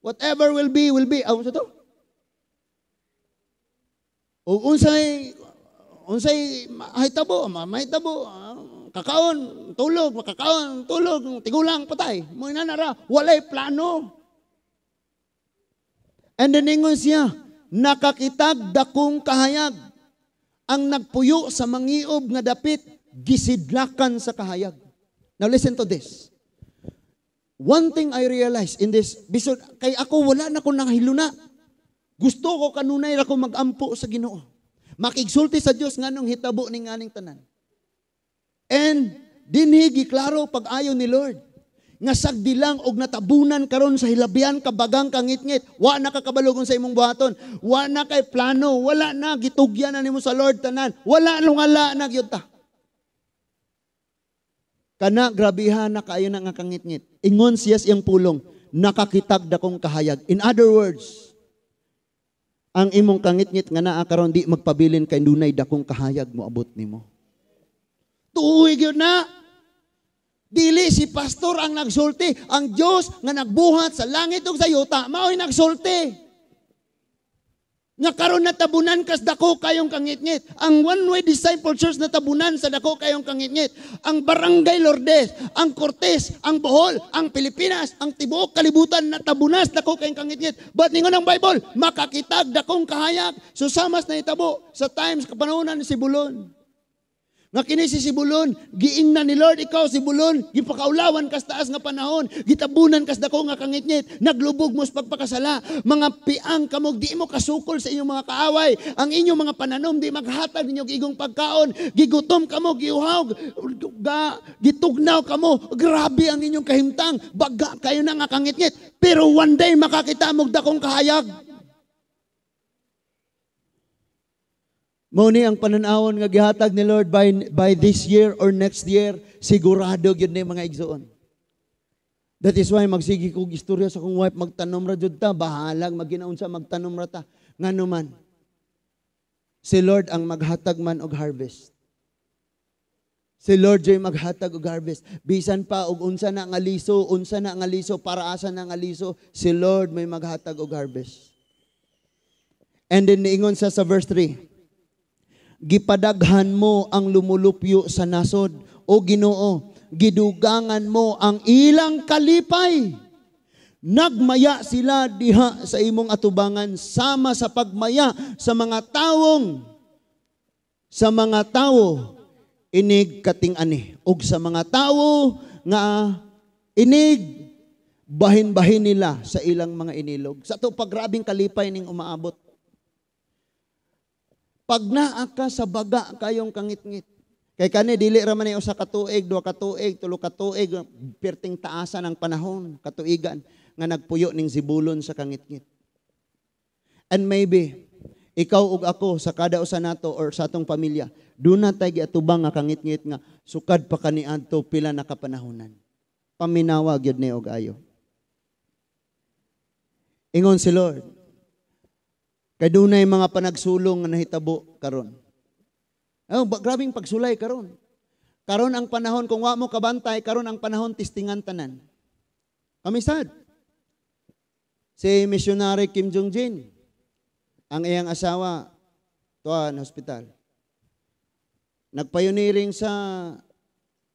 Whatever will be, will be. Aw, sa to? Ug unsay unsay mahitabo, mahitabo, ah, kakaon, tulog, makakaon, tulog, tigulang patay. Mo nanara, walay plano. And then ingon siya, nakakitag dakong kahayag ang nagpuyo sa mangiob nga dapit gisidlakan sa kahayag. Now listen to this. One thing I realize in this, bisod, kay ako wala na ko nang hiluna. Gusto ko kanunay ra ko magampo sa Ginoo. Makigsulti sa Dios nganong hitabo ni nganing tanan. And dinhi giklaro pag-ayo ni Lord nga sagdilang og natabunan karon sa hilabihan kabagang kangitngit wa na ka sa imong buhaton wa na kay plano wala na gitugyan na nimo sa Lord tanan wala lungala na gyud ta kana grabihan na kaayo na nga kangitngit ingon siyas iyang pulong nakakitag kong kahayag in other words ang imong kangit-ngit nga naa karon di magpabilin kay dunay dakong kahayag mo abot nimo. Tuoy gyud na. Dili si pastor ang nagsulti, ang Dios nga nagbuhat sa langit ug sa yuta mao'y nagsulti nga karon natabunan kas dako kayong kangitngit. Ang one-way disciple church natabunan sa dako kayong kangitngit. Ang barangay Lourdes, ang Cortes, ang Bohol, ang Pilipinas, ang tibuok kalibutan natabunas dako kayong kangitngit. But ningon ang Bible, makakitag dakong kahayag susamas na itabo sa times kapanahonan ni Sibulon. Nga kini si Sibulon, giingna ni Lord ikaw si Bulon, gipakaulawan kas taas nga panahon, gitabunan kas dako nga kangitngit, naglubog mo sa pagpakasala, mga piang kamog di mo kasukol sa inyong mga kaaway, ang inyong mga pananom di maghatag ninyo gigong pagkaon, gigutom kamo giuhaw, gitugnaw kamo, grabe ang inyong kahimtang, baga kayo na nga kangitngit, pero one day makakita mo dakong kahayag. Mao ni ang pananawon nga gihatag ni Lord by, by this year or next year, sigurado gyud ni mga igsoon. That is why magsigi kog istorya sa kong wife magtanom ra jud ta, bahalag maginaunsa magtanom ra ta ngano man. Si Lord ang maghatag man og harvest. Si Lord Joy maghatag og harvest. Bisan pa og unsa na nga liso, unsa na nga liso, para asa na nga liso, si Lord may maghatag og harvest. And then ingon sa sa verse 3 gipadaghan mo ang lumulupyo sa nasod o Ginoo gidugangan mo ang ilang kalipay nagmaya sila diha sa imong atubangan sama sa pagmaya sa mga tawong sa mga tawo inig kating ani og sa mga tawo nga inig bahin-bahin nila sa ilang mga inilog sa to pagrabing kalipay ning umaabot pag naa ka sa baga kayong kangit-ngit. Kay kani dili ra man usa ka tuig, duha ka tuig, tulo ka tuig, pirting taasan ang panahon, katuigan nga nagpuyo ning sibulon sa kangit-ngit. And maybe ikaw ug ako sa kada usa nato or sa atong pamilya, duna tay giatubang nga kangit-ngit nga sukad pa kaniadto pila na kapanahonan. Paminawa gyud ni og ayo. Ingon si Lord, Kay Kadunay mga panagsulong nga nahitabo karon. Oh, grabing pagsulay karon. Karon ang panahon kung wa mo kabantay, karon ang panahon tistingan tanan. Kamisad. Si missionary Kim Jong Jin, ang iyang asawa, tuan hospital. Nagpayoniring sa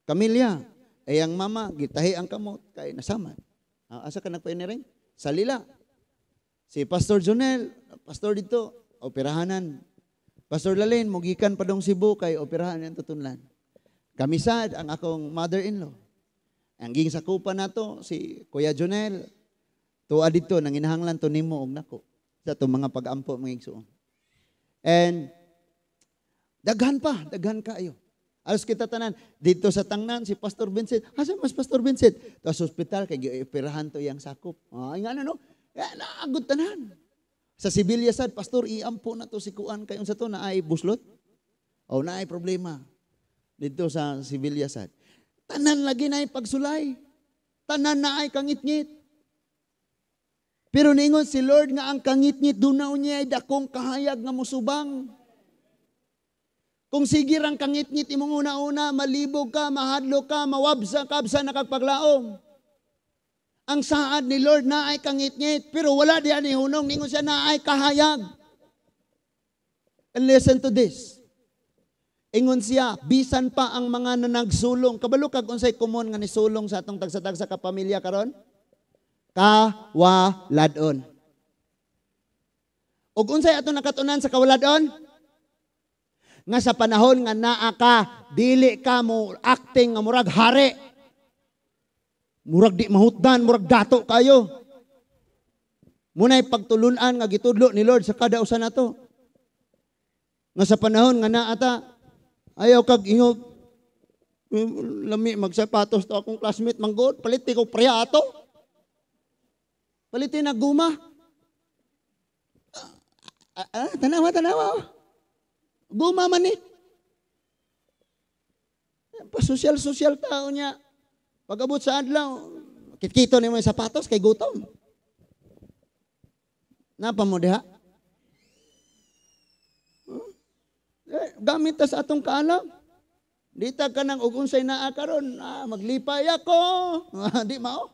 kamilya, iyang mama, gitahi ang kamot, kay nasaman. Ah, asa ka nagpayoniring? Sa lila. Si Pastor Jonel, Pastor dito, operahanan. Pastor Lalain, mugikan pa dong Cebu kay operahan ang tutunlan. Kami ang akong mother-in-law. Ang ging sa kupa na to, si Kuya Jonel. Tuwa dito nang inahanglan to nimo og nako sa to mga pag-ampo mga igsuon. And daghan pa, daghan kaayo. Alas kita tanan, dito sa tangnan, si Pastor Vincent, asa mas Pastor Vincent? To sa ospital, kay operahan to yang sakop. Ah, nga na no? Eh, agot tanan. Sa Sibilya sad, pastor, iampo na to si Kuan kayon sa to na ay buslot. O na ay problema. Dito sa Sibilya sad. Tanan lagi na ay pagsulay. Tanan na ay kangitngit Pero ningon si Lord nga ang kangitngit ngit dunaw niya ay dakong kahayag nga musubang. Kung sigir ang kangitngit imong una-una, malibog ka, mahadlo ka, mawabsa ka, absa nakagpaglaom. Ang saad ni Lord na ay kangit-ngit, pero wala di ani hunong, ningon siya na ay kahayag. And listen to this. Ingon siya, bisan pa ang mga nanagsulong. Kabalo kag unsay kumon nga ni sulong sa atong tagsa-tagsa ka pamilya karon? Kawaladon. Og unsay ato nakatunan sa kawaladon? Nga sa panahon nga naa ka, dili ka mo acting nga murag hari Murag di mahutdan, murag dato kayo. Munay pagtulunan nga gitudlo ni Lord sa kada usa nato. Nga sa panahon nga naa ta ayaw kag ingog mm, lami magsapatos to akong classmate manggod palit ko priya ato. Palit na guma. Ah, ah, ah, tanawa tanawa. Oh. Guma man ni. Eh. social sosyal tao niya. Pag abot sa adlaw, kitkito ni mo yung sapatos kay gutom. Napa mo diha? Huh? Eh, gamit ta sa atong kaalam. Dita ka nang ugunsay naa karon, ah, maglipay ako. *laughs* Ah, di mao.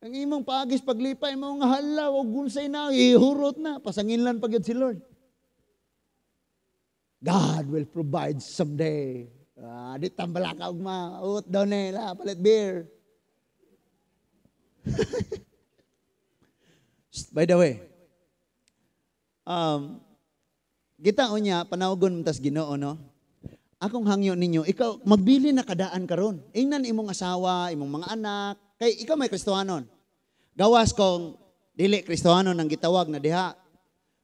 Ang imong paagis paglipay mo nga hala, og gunsay na, ihurot na, pasanginlan pagyud si Lord. God will provide someday. Ah, di tambala ka ugma. Ut daw nila, palit beer. *laughs* By the way, um, kita niya, panawgon mo ginoo, no? Akong hangyo ninyo, ikaw, magbili na kadaan karon. Ingnan imong asawa, imong mga anak, kay ikaw may kristohanon. Gawas kong dili kristohanon ang gitawag na diha.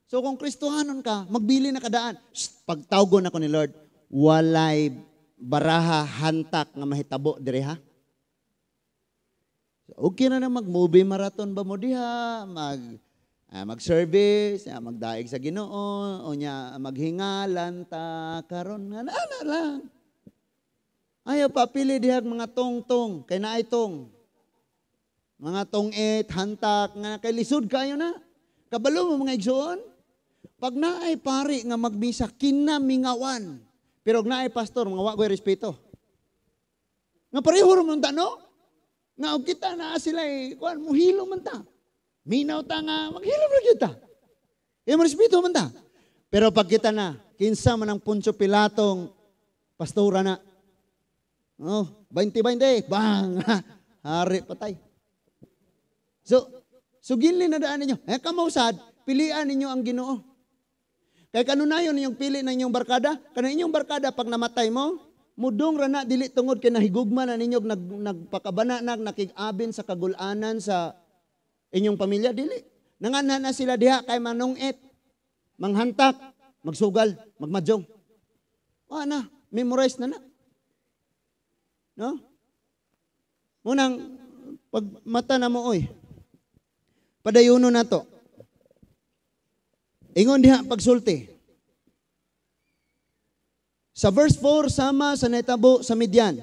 So kung kristohanon ka, magbili na kadaan. Shh, pagtawgon ako ni Lord, walay baraha hantak nga mahitabo diri ha. Okay na na mag movie marathon ba mo diha, mag uh, mag-service, uh, magdaig sa Ginoo, o nya maghingalan ta karon nga na, lang. Ayaw pa pili diha mga tongtong, kay na itong. Mga tongit, hantak nga kay lisod kayo na. Kabalo mo mga igsoon. Pag naay pari nga magbisa kinamingawan pero na ay pastor, mga wagoy respeto. Nga pareho man ta, no? Nga kita na sila eh, kuan, muhilo man ta. Minaw ta nga, maghilo man kita. E eh, respeto man ta. Pero pag kita na, kinsa man ang Poncio Pilatong pastora na. No, oh, 20-20, bang! *laughs* Hari patay. So, sugilin gili na daan ninyo. Eh, kamausad, pilian ninyo ang ginoo. Kay kanunayon yung pili na inyong barkada, kana inyong barkada pag namatay mo, mudong rana dili tungod kay nahigugma na ninyo nag, nagpakabana nag nakigabin sa kagulanan sa inyong pamilya dili. Nangana na sila diha kay manungit, manghantak, magsugal, magmadyong. Wa na, memorize na na. No? Munang pag mata na mo oy. Padayuno na to. Ingon diha pagsulti. Sa verse 4, sama sa netabo sa Midian,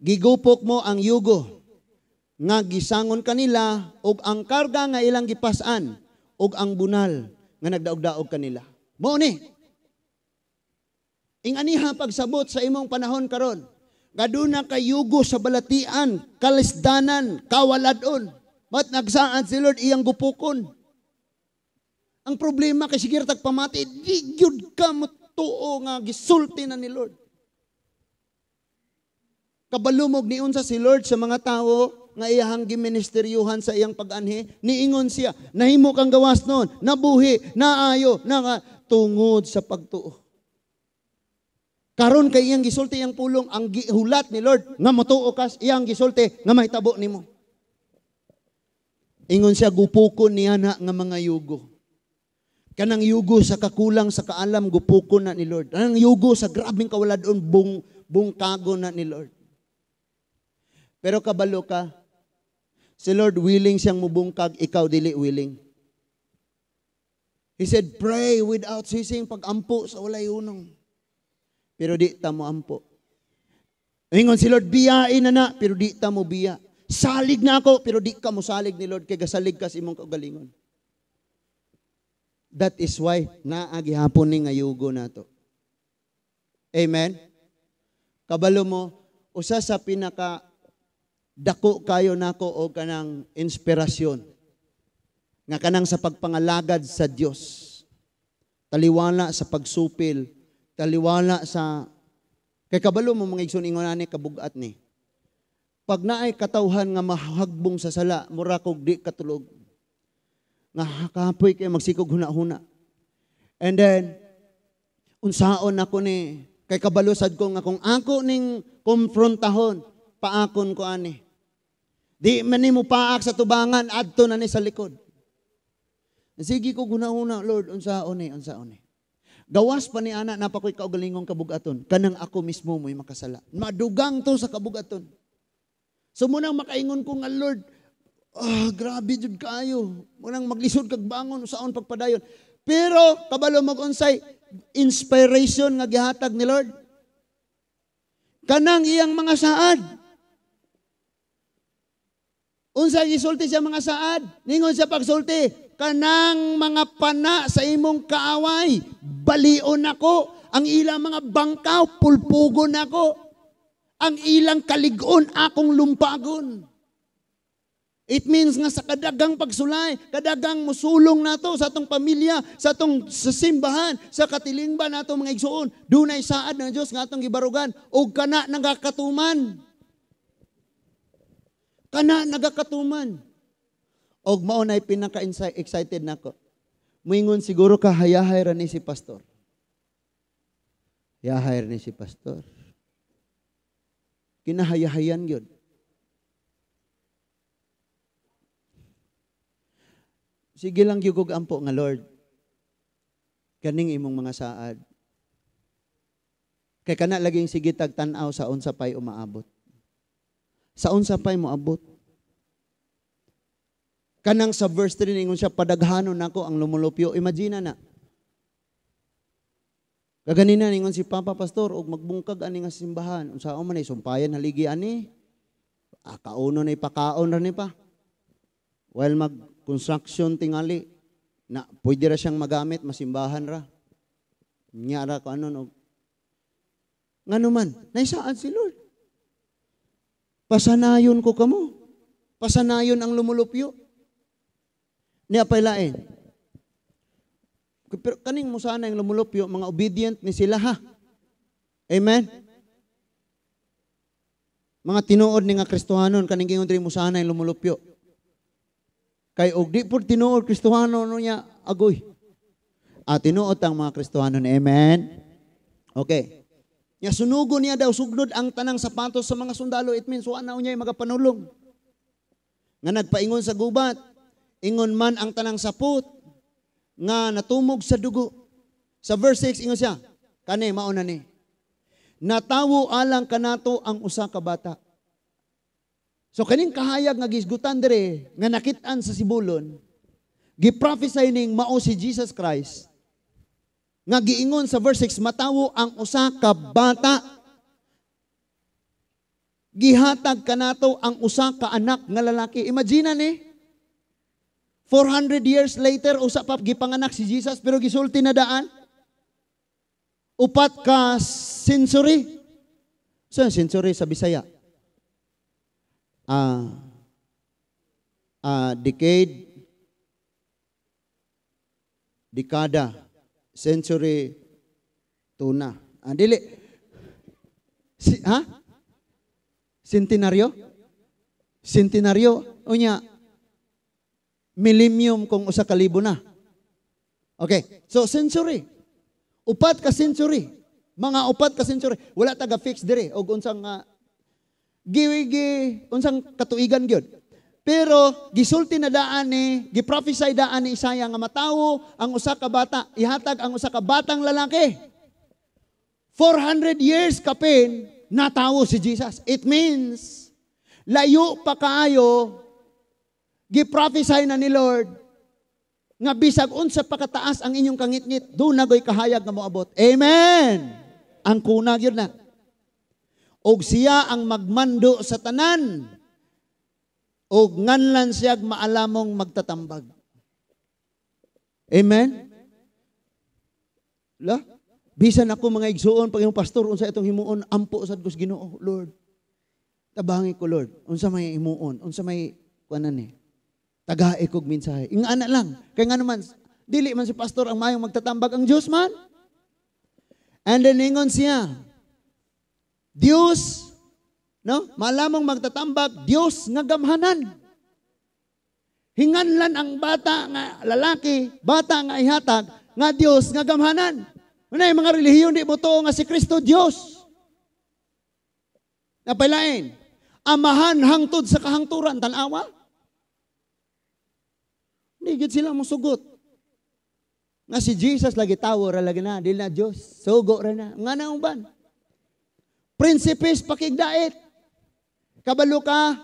gigupok mo ang yugo, nga gisangon kanila, og ang karga nga ilang gipasan, og ang bunal nga nagdaog-daog kanila. Mo ni. Ing aniha pagsabot sa imong panahon karon, gaduna kay yugo sa balatian, kalisdanan, kawaladon. Mat nagsaan si Lord iyang gupukon. Ang problema kay sigir tagpamati, di gyud ka matuo nga gisulti na ni Lord. Kabalumog ni unsa si Lord sa mga tao nga iyahang giministeryuhan sa iyang pag anhe niingon siya, nahimo kang gawas noon, nabuhi, naayo, naka, tungod sa pagtuo. Karon kay iyang gisulti iyang pulong ang gihulat ni Lord nga matuo kas iyang gisulti nga mahitabo nimo. Ingon siya gupukon niya na nga mga yugo. Kanang yugo sa kakulang sa kaalam gupukon na ni Lord. Kanang yugo sa grabing kawaladon bung bungkago na ni Lord. Pero kabalo ka, si Lord willing siyang mubungkag, ikaw dili willing. He said, pray without ceasing pagampo sa walay unong. Pero di ta mo ampo. Ingon si Lord, biyain na na, pero di ta mo biya. Salig na ako, pero di ka mo salig ni Lord, kay gasalig ka sa imong kagalingon. That is why naagi hapon ni ngayugo nato. Amen. Kabalo mo usa sa pinaka dako kayo nako og kanang inspirasyon nga kanang sa pagpangalagad sa Dios. Taliwala sa pagsupil, taliwala sa kay kabalo mo mga igsoon ingon ani kabugat ni. Pag naay katawhan nga mahagbong sa sala, mura kog di katulog nga hakapoy kay magsikog huna-huna. And then, unsaon ako ni, kay kabalusad ko nga kung ako ning konfrontahon, paakon ko ani. Di man ni mo paak sa tubangan, adto na ni sa likod. Sige ko guna-una, Lord, unsaon ni, unsaon ni. Gawas pa ni ana na pa ko'y kaugalingong kabugaton. Kanang ako mismo mo'y makasala. Madugang to sa kabugaton. So munang makaingon ko nga, Lord, Oh, grabe jud kayo. Munang maglisod kag bangon usaon pagpadayon. Pero kabalo mo unsay inspiration nga gihatag ni Lord. Kanang iyang mga saad. Unsa gisulti siya mga saad? Ningon siya pagsulti, kanang mga pana sa imong kaaway, balion ako. Ang ilang mga bangkaw, pulpugon ako. Ang ilang kaligon akong lumpagon. It means nga sa kadagang pagsulay, kadagang musulong nato sa atong pamilya, sa atong sa simbahan, sa katilingban nato mga igsuon. Dunay saad ng Dios nga atong gibarugan og kana nagakatuman. Kana nagakatuman. Og mao nay pinaka excited nako. Muingon siguro ka hayahay ra ni si pastor. Hayahay ni si pastor. Kinahayahayan gyud sige lang yugog po nga Lord. Kaning imong mga saad. Kay kana laging sige tagtan-aw sa unsa pay umaabot. Sa unsa pay moabot. Kanang sa verse 3 ningon siya padaghanon nako ang lumulupyo. Imagine na. Kaganina ningon si Papa Pastor og magbungkag ani nga simbahan unsa man ay sumpayan haligi ani. Ah, kauno na ipakaon ra ni pa. While mag construction tingali na pwede ra siyang magamit masimbahan ra nya ra ko ano no ngano man naisaan si Lord pasanayon ko kamo pasanayon ang lumulupyo niya pailain pero kaning mo sana yung lumulupyo mga obedient ni sila ha amen mga tinuod ni nga Kristohanon kaning gingon diri mo sana yung lumulupyo Kay og di pud tinuod Kristohano no niya agoy. At ah, tinuod ang mga Kristohano ni Amen. Okay. Nya sunugo niya daw sugnod ang tanang sapatos sa mga sundalo it means wa na unya magapanulong. Nga nagpaingon sa gubat, ingon man ang tanang sapot nga natumog sa dugo. Sa verse 6 ingon siya, kani mao na ni. Natawo alang kanato ang usa ka bata So kaning kahayag nga gisgutan dire nga nakit-an sa sibulon, giprophesy ning mao si Jesus Christ nga giingon sa verse 6 matawo ang usa ka bata gihatag kanato ang usa ka anak nga lalaki imagine ni eh, 400 years later usa pa gipanganak si Jesus pero gisulti na daan upat ka century so, century sa Bisaya uh, a decade, dekada, century, tuna. Ah, dili. Si, ha? Centenario? Centenario? O niya, millennium kung usa ka libo na. Okay, so century. Upat ka century. Mga upat ka century. Wala taga fix dire og unsang uh, gi, gi unsang katuigan gyud. Pero gisulti na daan ni giprophesy daan ni Isaya nga matawo ang usa ka bata, ihatag ang usa ka batang lalaki. 400 years kapin natawo si Jesus. It means layo pa kaayo giprophesy na ni Lord nga bisag unsa pa kataas ang inyong kangitngit do nagoy kahayag nga moabot. Amen. Ang kuna gyud na og siya ang magmando sa tanan og nganlan siya maalamong magtatambag. Amen? La? Bisan ako mga igsuon pag imong pastor unsa itong himuon ampo sad ko sa Ginoo, Lord. Tabangi ko Lord, unsa may himuon, unsa may kuanan ni. Eh. Tagae kog mensahe. Ing ana lang. Kay nga naman dili man si pastor ang mayong magtatambag ang Dios man. And then ingon siya, Dios, no? Malamang magtatambak, Dios nga gamhanan. Hinganlan ang bata nga lalaki, bata nga ihatag, nga Dios nga gamhanan. Una yung mga relihiyon di mo to nga si Kristo Dios. Napailain, amahan hangtod sa kahangturan, tanawa? Hindi gid sila sugot. Nga si Jesus lagi tawo ra lagi na, dili na Dios, sugo ra na. Nga na uban. Prinsipes pakigdait. Kabalo ka,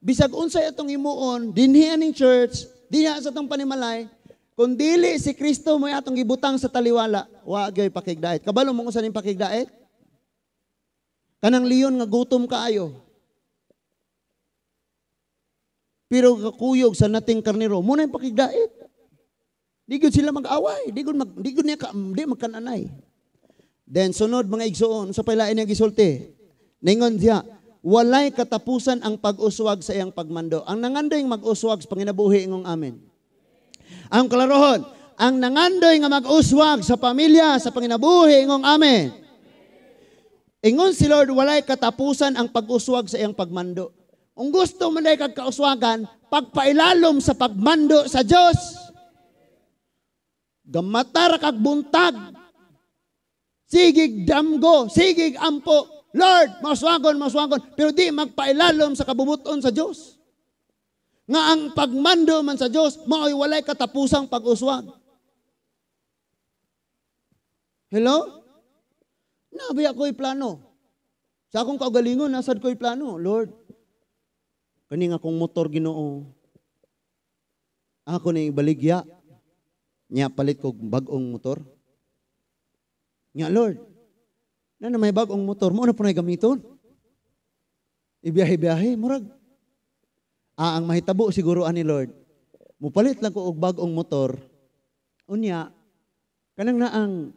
bisag unsay atong imuon, dinhi aning church, dinha sa atong panimalay, kung dili si Kristo mo atong gibutang sa taliwala, wa gyud pakigdait. Kabalo mo usa ning pakigdait? Kanang leon nga gutom kaayo. Pero kakuyog sa nating karnero, muna yung pakigdait. Di sila mag-away, di gud mag, di gud niya ka, di magkananay. Then sunod mga igsoon, sa pailain niya gisulti. Ningon siya, walay katapusan ang pag-uswag sa iyang pagmando. Ang nangandoy nga mag-uswag sa panginabuhi ngong amin. Ang klarohon, ang nangandoy nga mag-uswag sa pamilya sa panginabuhi ngong amin. Ingon si Lord, walay katapusan ang pag-uswag sa iyang pagmando. Kung gusto mo na kauswagan, pagpailalom sa pagmando sa Diyos. Gamatar kag buntag Sigig damgo, sigig ampo. Lord, maswagon, maswagon. Pero di magpailalom sa kabubuton sa Diyos. Nga ang pagmando man sa Diyos, maoy walay katapusang pag-uswag. Hello? Nabiya ko'y plano. Sa akong kaugalingon, nasad ko'y plano. Lord, kaning akong motor ginoo. Ako na ibaligya. Niya palit ko bagong motor. Nga, Lord, na na may bagong motor mo, ano po na gamiton? Ibiyahe-biyahe, murag. Ah, ang mahitabo siguro ani Lord, mupalit lang ko og bagong motor, unya, kanang na ang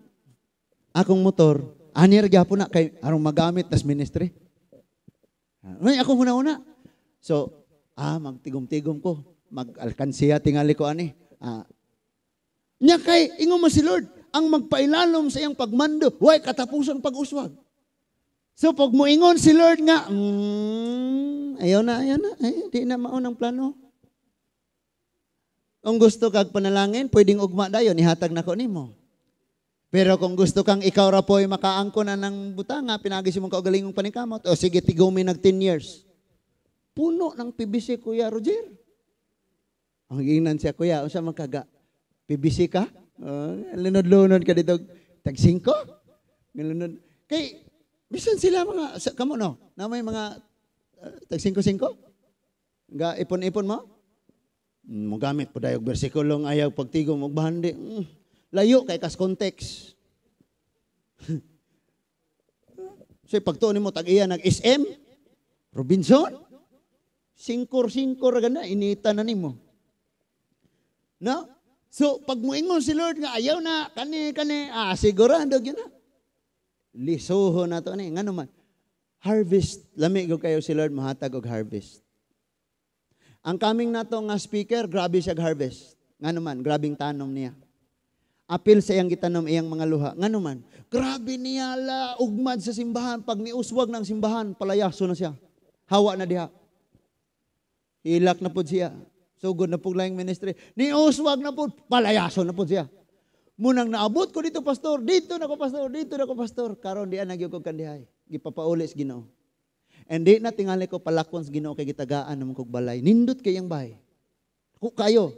akong motor, anir gyapon na kay arong magamit tas ministry. Uy, ah, ako huna-una. So, ah, magtigom-tigom ko. Mag-alkansiya tingali ko ani. Ah, Nya kay, ingo mo si Lord ang magpailalom sa iyang pagmando, way Katapusan pag-uswag. So pag moingon si Lord nga, mm, ayaw na, ayaw na, ay, di na maunang plano. Kung gusto kag panalangin, pwedeng ugma dayon, ihatag na ko nimo. Pero kung gusto kang ikaw ra po'y makaangko na ng butanga, pinagis mong kaugalingong panikamot, o sige, tigumi nag 10 years. Puno ng PBC, Kuya Roger. Ang ingnan siya, Kuya, o siya magkaga, PBC ka? Uh, ah, lunod-lunod ka dito. Tag singko? Lunod. Kay, bisan sila mga, sa, kamo no? Na may mga uh, tag singko-singko? Nga ipon-ipon mo? Mm, magamit po dayog bersikulong ayaw pagtigom og bahandi. Mm, layo kay kas context. so *laughs* pagtuon mo tag iya nag SM Robinson singkor-singkor ganda inita na nimo. No? So, pag moingon si Lord nga, ayaw na, kani, kani, ah, sigurado, yun na. Lisuho na to, ni, nga naman. Harvest, lami ko kayo si Lord, mahatag og harvest. Ang kaming nato nga speaker, grabe siya harvest. Nga naman, grabing tanom niya. Apil sa iyang gitanom iyang mga luha. Nga naman, grabe niya la, ugmad sa simbahan. Pag niuswag ng simbahan, palayaso na siya. Hawa na diha. Ilak na po siya. Sugod na po lang ministry. Ni uswag na po, palayaso na po siya. Munang naabot ko dito, pastor. Dito na ko, pastor. Dito na ko, pastor. Karon, di nagyo ko kandihay. Gipapaulis, ginoo. And di na tingali ko palakons, ginoo kay gitagaan ng kog balay. Nindot kayang bahay. Kung kayo,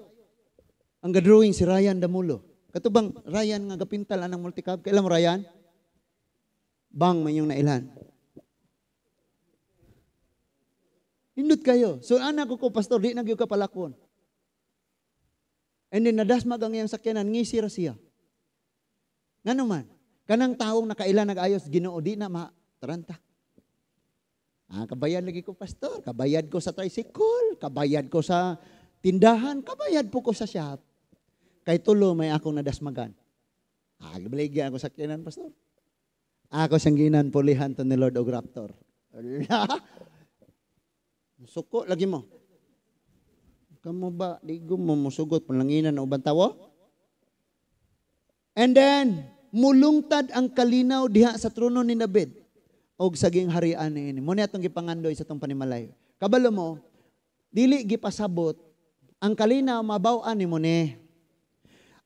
ang gadrawing si Ryan Damulo. bang Ryan nga gapintal anang multicab. Kailan mo Ryan? Bang, may yung nailan. Nindot kayo. So, anak ko ko, pastor, di nagyo ka palakon. And then, nadasmag ang iyang sakyanan, ngisira siya. Nga naman, kanang taong nakailan nag-ayos, ginoo, di na mataranta. Ah, kabayad lagi ko, pastor. Kabayad ko sa tricycle. Kabayad ko sa tindahan. Kabayad po ko sa shop. Kay tulo, may akong nadasmagan. Ah, gabaligyan ako sa kinan, pastor. Ako siyang ginan, pulihan to ni Lord og Raptor. *laughs* Musuko lagi mo. Kamu ba, di mo musugot, panlanginan na ubang tawo? Oh. And then, mulungtad ang kalinaw diha sa trono ni David o saging harian ni ini. Muna itong gipangandoy sa itong panimalay. Kabalo mo, dili gipasabot, ang kalinaw mabawaan ni mo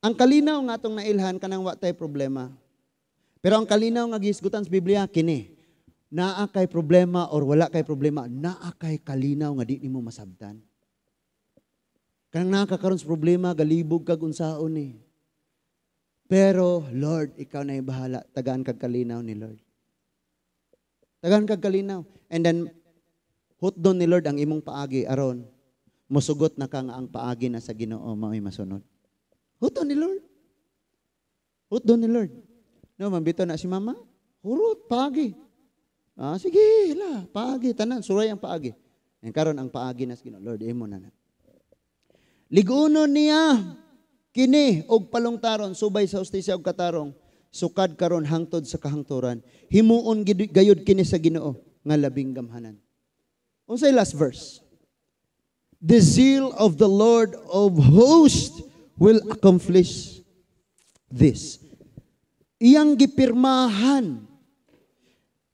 Ang kalinaw nga itong nailhan, kanang watay problema. Pero ang kalinaw nga gisgutan sa Biblia, kini naa kay problema or wala kay problema, naa kay kalinaw nga di nimo masabtan. Kanang nakakaroon sa problema, galibog kag unsaon ni. Pero, Lord, ikaw na bahala. Tagaan kag kalinaw ni Lord. Tagaan kag kalinaw. And then, hutdon ni Lord ang imong paagi aron mosugot na ka nga ang paagi na sa Ginoo mao'y masunod. Hutdon ni Lord. Hutdon ni Lord. No, mambito na si mama. Hurot, paagi. Ah, sige, ila, paagi, tanan, suray ang paagi. Ang karon ang paagi nas Ginoo, Lord, imo na na. Ligunon niya kini og palungtaron subay sa ustisya og katarong sukad karon hangtod sa kahangturan himuon gayud kini sa Ginoo nga labing gamhanan. Unsay last verse? The zeal of the Lord of hosts will accomplish this. Iyang gipirmahan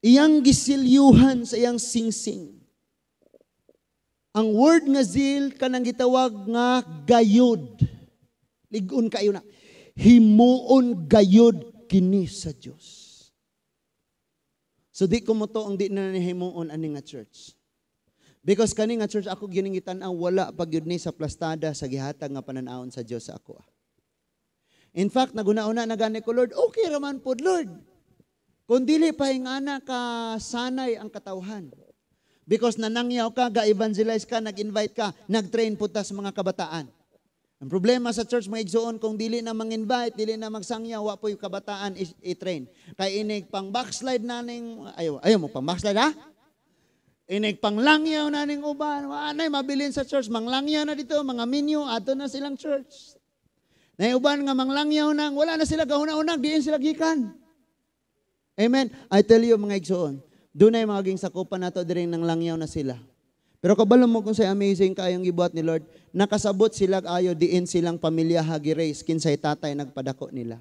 iyang gisilyuhan sa iyang singsing. Ang word nga zeal kanang gitawag nga gayod. Ligon kayo na. Himuon gayod kini sa Dios. So di ko mo to ang di na nahimuon ani nga church. Because kani nga church ako giningitan ang wala pag yun ni sa plastada sa gihatag nga pananawon sa Dios sa ako. Ah. In fact, naguna-una na gani ko, Lord, okay raman po, Lord. Kundili pahingana ka sanay ang katauhan. Because nanangyaw ka, ga-evangelize ka, nag-invite ka, nag-train punta sa mga kabataan. Ang problema sa church, mga igsoon, kung dili na mang-invite, dili na magsangya, wa po yung kabataan i-train. Kay inig pang backslide na ning, ayaw, ayaw mo pang backslide ha? Inig pang langyaw na ning uban, anay mabilin sa church, manglangyaw na dito, mga minyo, ato na silang church. uban nga manglangyaw na, wala na sila gauna unag diin sila gikan. Amen. I tell you mga igsoon, doon ay maging sakupan nato diri ng langyaw na sila. Pero kabalo mo kung sa amazing kayang ibuat ni Lord, nakasabot sila ayo diin silang pamilya hagi-raise kinsay tatay nagpadako nila.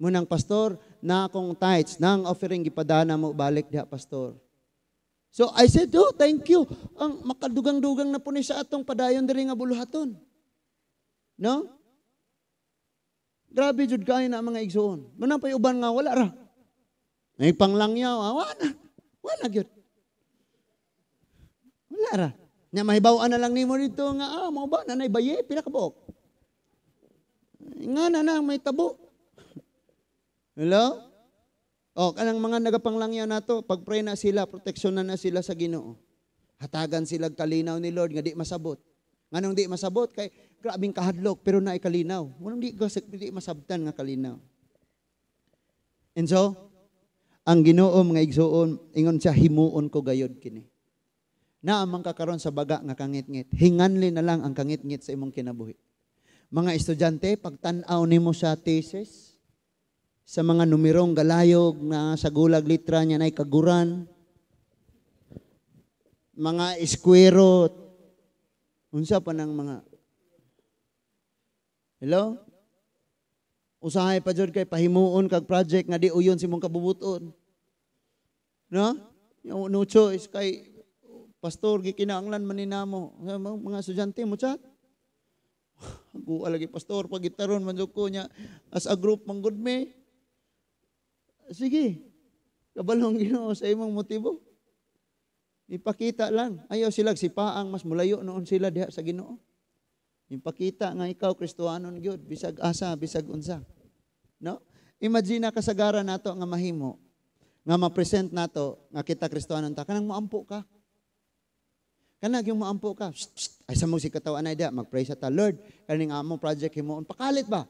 Munang pastor, na akong tithes, na ang offering ipadana mo balik diha pastor. So I said, oh, thank you. Ang makadugang-dugang na po ni sa atong padayon diri nga buluhaton. No? Grabe jud kay na mga igsoon. Munang pay uban nga wala ra. May panglangyaw, ah, wala. Wala gyud. Wala ra. Nya mahibawaan na lang ni mo dito nga ah, mo ba nanay baye pinakabok. Nga na na may tabo. Hello? O, oh, kanang mga nagapanglangyaw na to, pag na sila, proteksyon na na sila sa ginoo. Hatagan sila kalinaw ni Lord, nga di masabot. Nga nung di masabot, kay grabing kahadlok, pero na ikalinaw. Nung di, di masabtan nga kalinaw. And so, ang Ginoom nga igsuon ingon siya himuon ko gayod kini. Na amang kakaron sa baga nga kangit-ngit. Hinganli na lang ang kangit-ngit sa imong kinabuhi. Mga estudyante, pagtan-aw nimo sa thesis sa mga numerong galayog na sa gulag litra niya nay kaguran. Mga eskwero unsa pa ng mga Hello? Usahay pa jud kay pahimuon kag project nga di uyon si mong kabubuton. No? No, no choice kay pastor gikinanglan man ninamo. Mga estudyante mo chat. Aguha *laughs* lagi pastor pag gitaron man ko niya as a group mang good me. Sige. Kabalong Ginoo sa imong motibo. Ipakita lang. Ayaw sila paang mas mulayo noon sila diha sa Ginoo. Impakita nga ikaw Kristuanon gyud bisag asa bisag unsa. No? Imagine na kasagaran nato nga mahimo nga ma-present nato nga kita Kristuanon ta kanang moampo ka. Kanang yung moampo ka. Shh, shh. Ay sa mong si katawan na ida mag-pray sa ta Lord kanang amo project himoon pakalit ba?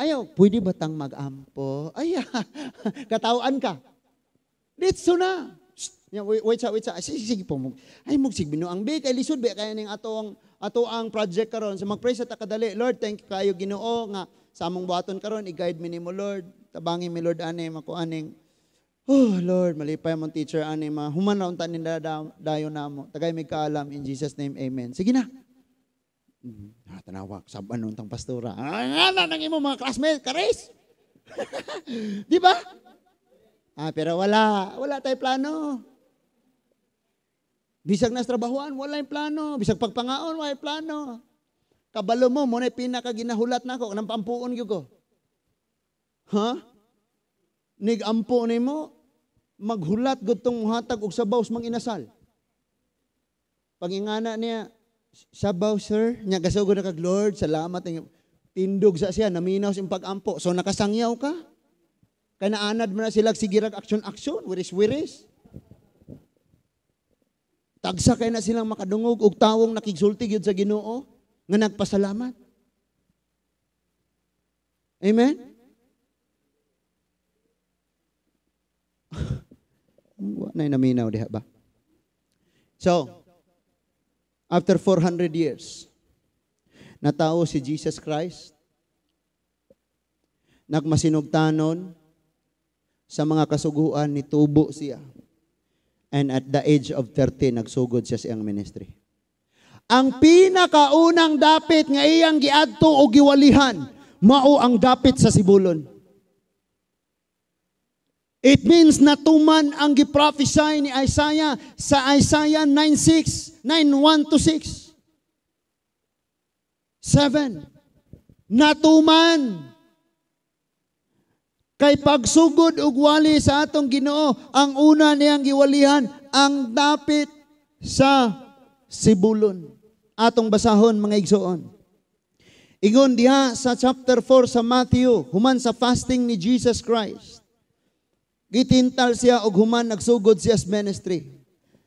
Ayaw, pwede ba tang mag-ampo? Ay, *laughs* katawan ka. Ditso na. Shh. Wait sa, wait sa. Sige, sige po. Ay, mong sigbino ang big. Ay, lisod ba kaya ning atong ato ang project karon so magpray sa takadali Lord thank you kayo Ginoo nga sa among buhaton karon i-guide mi nimo Lord tabangi mi Lord ani mako aning Oh Lord, malipay mong teacher ani ma human raon unta ninda dayo namo. Tagay may kaalam in Jesus name. Amen. Sige na. Mm-hmm. Ah, tanawak, saban nun pastora. Ang ah, nga nang imo mga classmate, kares. *laughs* Di ba? Ah, pero wala, wala tay plano. Bisag nas trabahuan, wala yung plano. Bisag pagpangaon, wala yung plano. Kabalo mo, mo na pinakaginahulat na ako, nang pampuon ko. Ha? Huh? Nigampo ni mo, maghulat gutong hatag og sabaw mang inasal. Pangingana niya, sabaw sir, niya kasugod na kag Lord, salamat. Tindog sa siya, naminaw siyang pagampo. So nakasangyaw ka. Kaya naanad mo na sila sigirag action-action, wiris-wiris. Tagsa kay na silang makadungog og tawong nakigsulti gyud sa Ginoo nga nagpasalamat. Amen. *laughs* Wa na naminaw diha ba? So, after 400 years, natao si Jesus Christ nagmasinugtanon sa mga kasuguan ni tubo siya And at the age of 30, nagsugod siya sa iyang ministry. Ang pinakaunang dapit nga iyang giadto o giwalihan, mao ang dapit sa sibulon. It means natuman ang giprophesy ni Isaiah sa Isaiah 9.6, 9.1 to 6. 7. Natuman Kay pagsugod ug wali sa atong Ginoo, ang una niyang giwalihan ang dapit sa sibulon. Atong basahon mga igsoon. Ingon diha sa chapter 4 sa Matthew, human sa fasting ni Jesus Christ. Gitintal siya og human nagsugod siya sa ministry.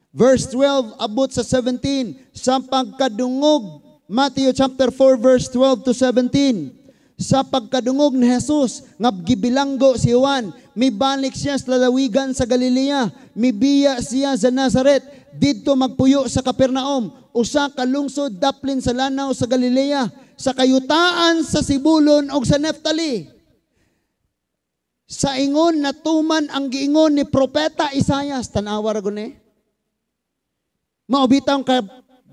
Verse 12 abot sa 17 sa pagkadungog Matthew chapter 4 verse 12 to 17. Sa pagkadungog ni Jesus, nga gibilanggo si Juan, mibalik siya sa lalawigan sa Galilea, mibiya siya sa Nazareth, didto magpuyo sa Kapernaum, usa ka lungsod daplin sa lanaw sa Galilea, sa kayutaan sa Sibulon o sa Neftali. Sa ingon natuman ang giingon ni propeta Isayas, ra gune. Maubitaw ka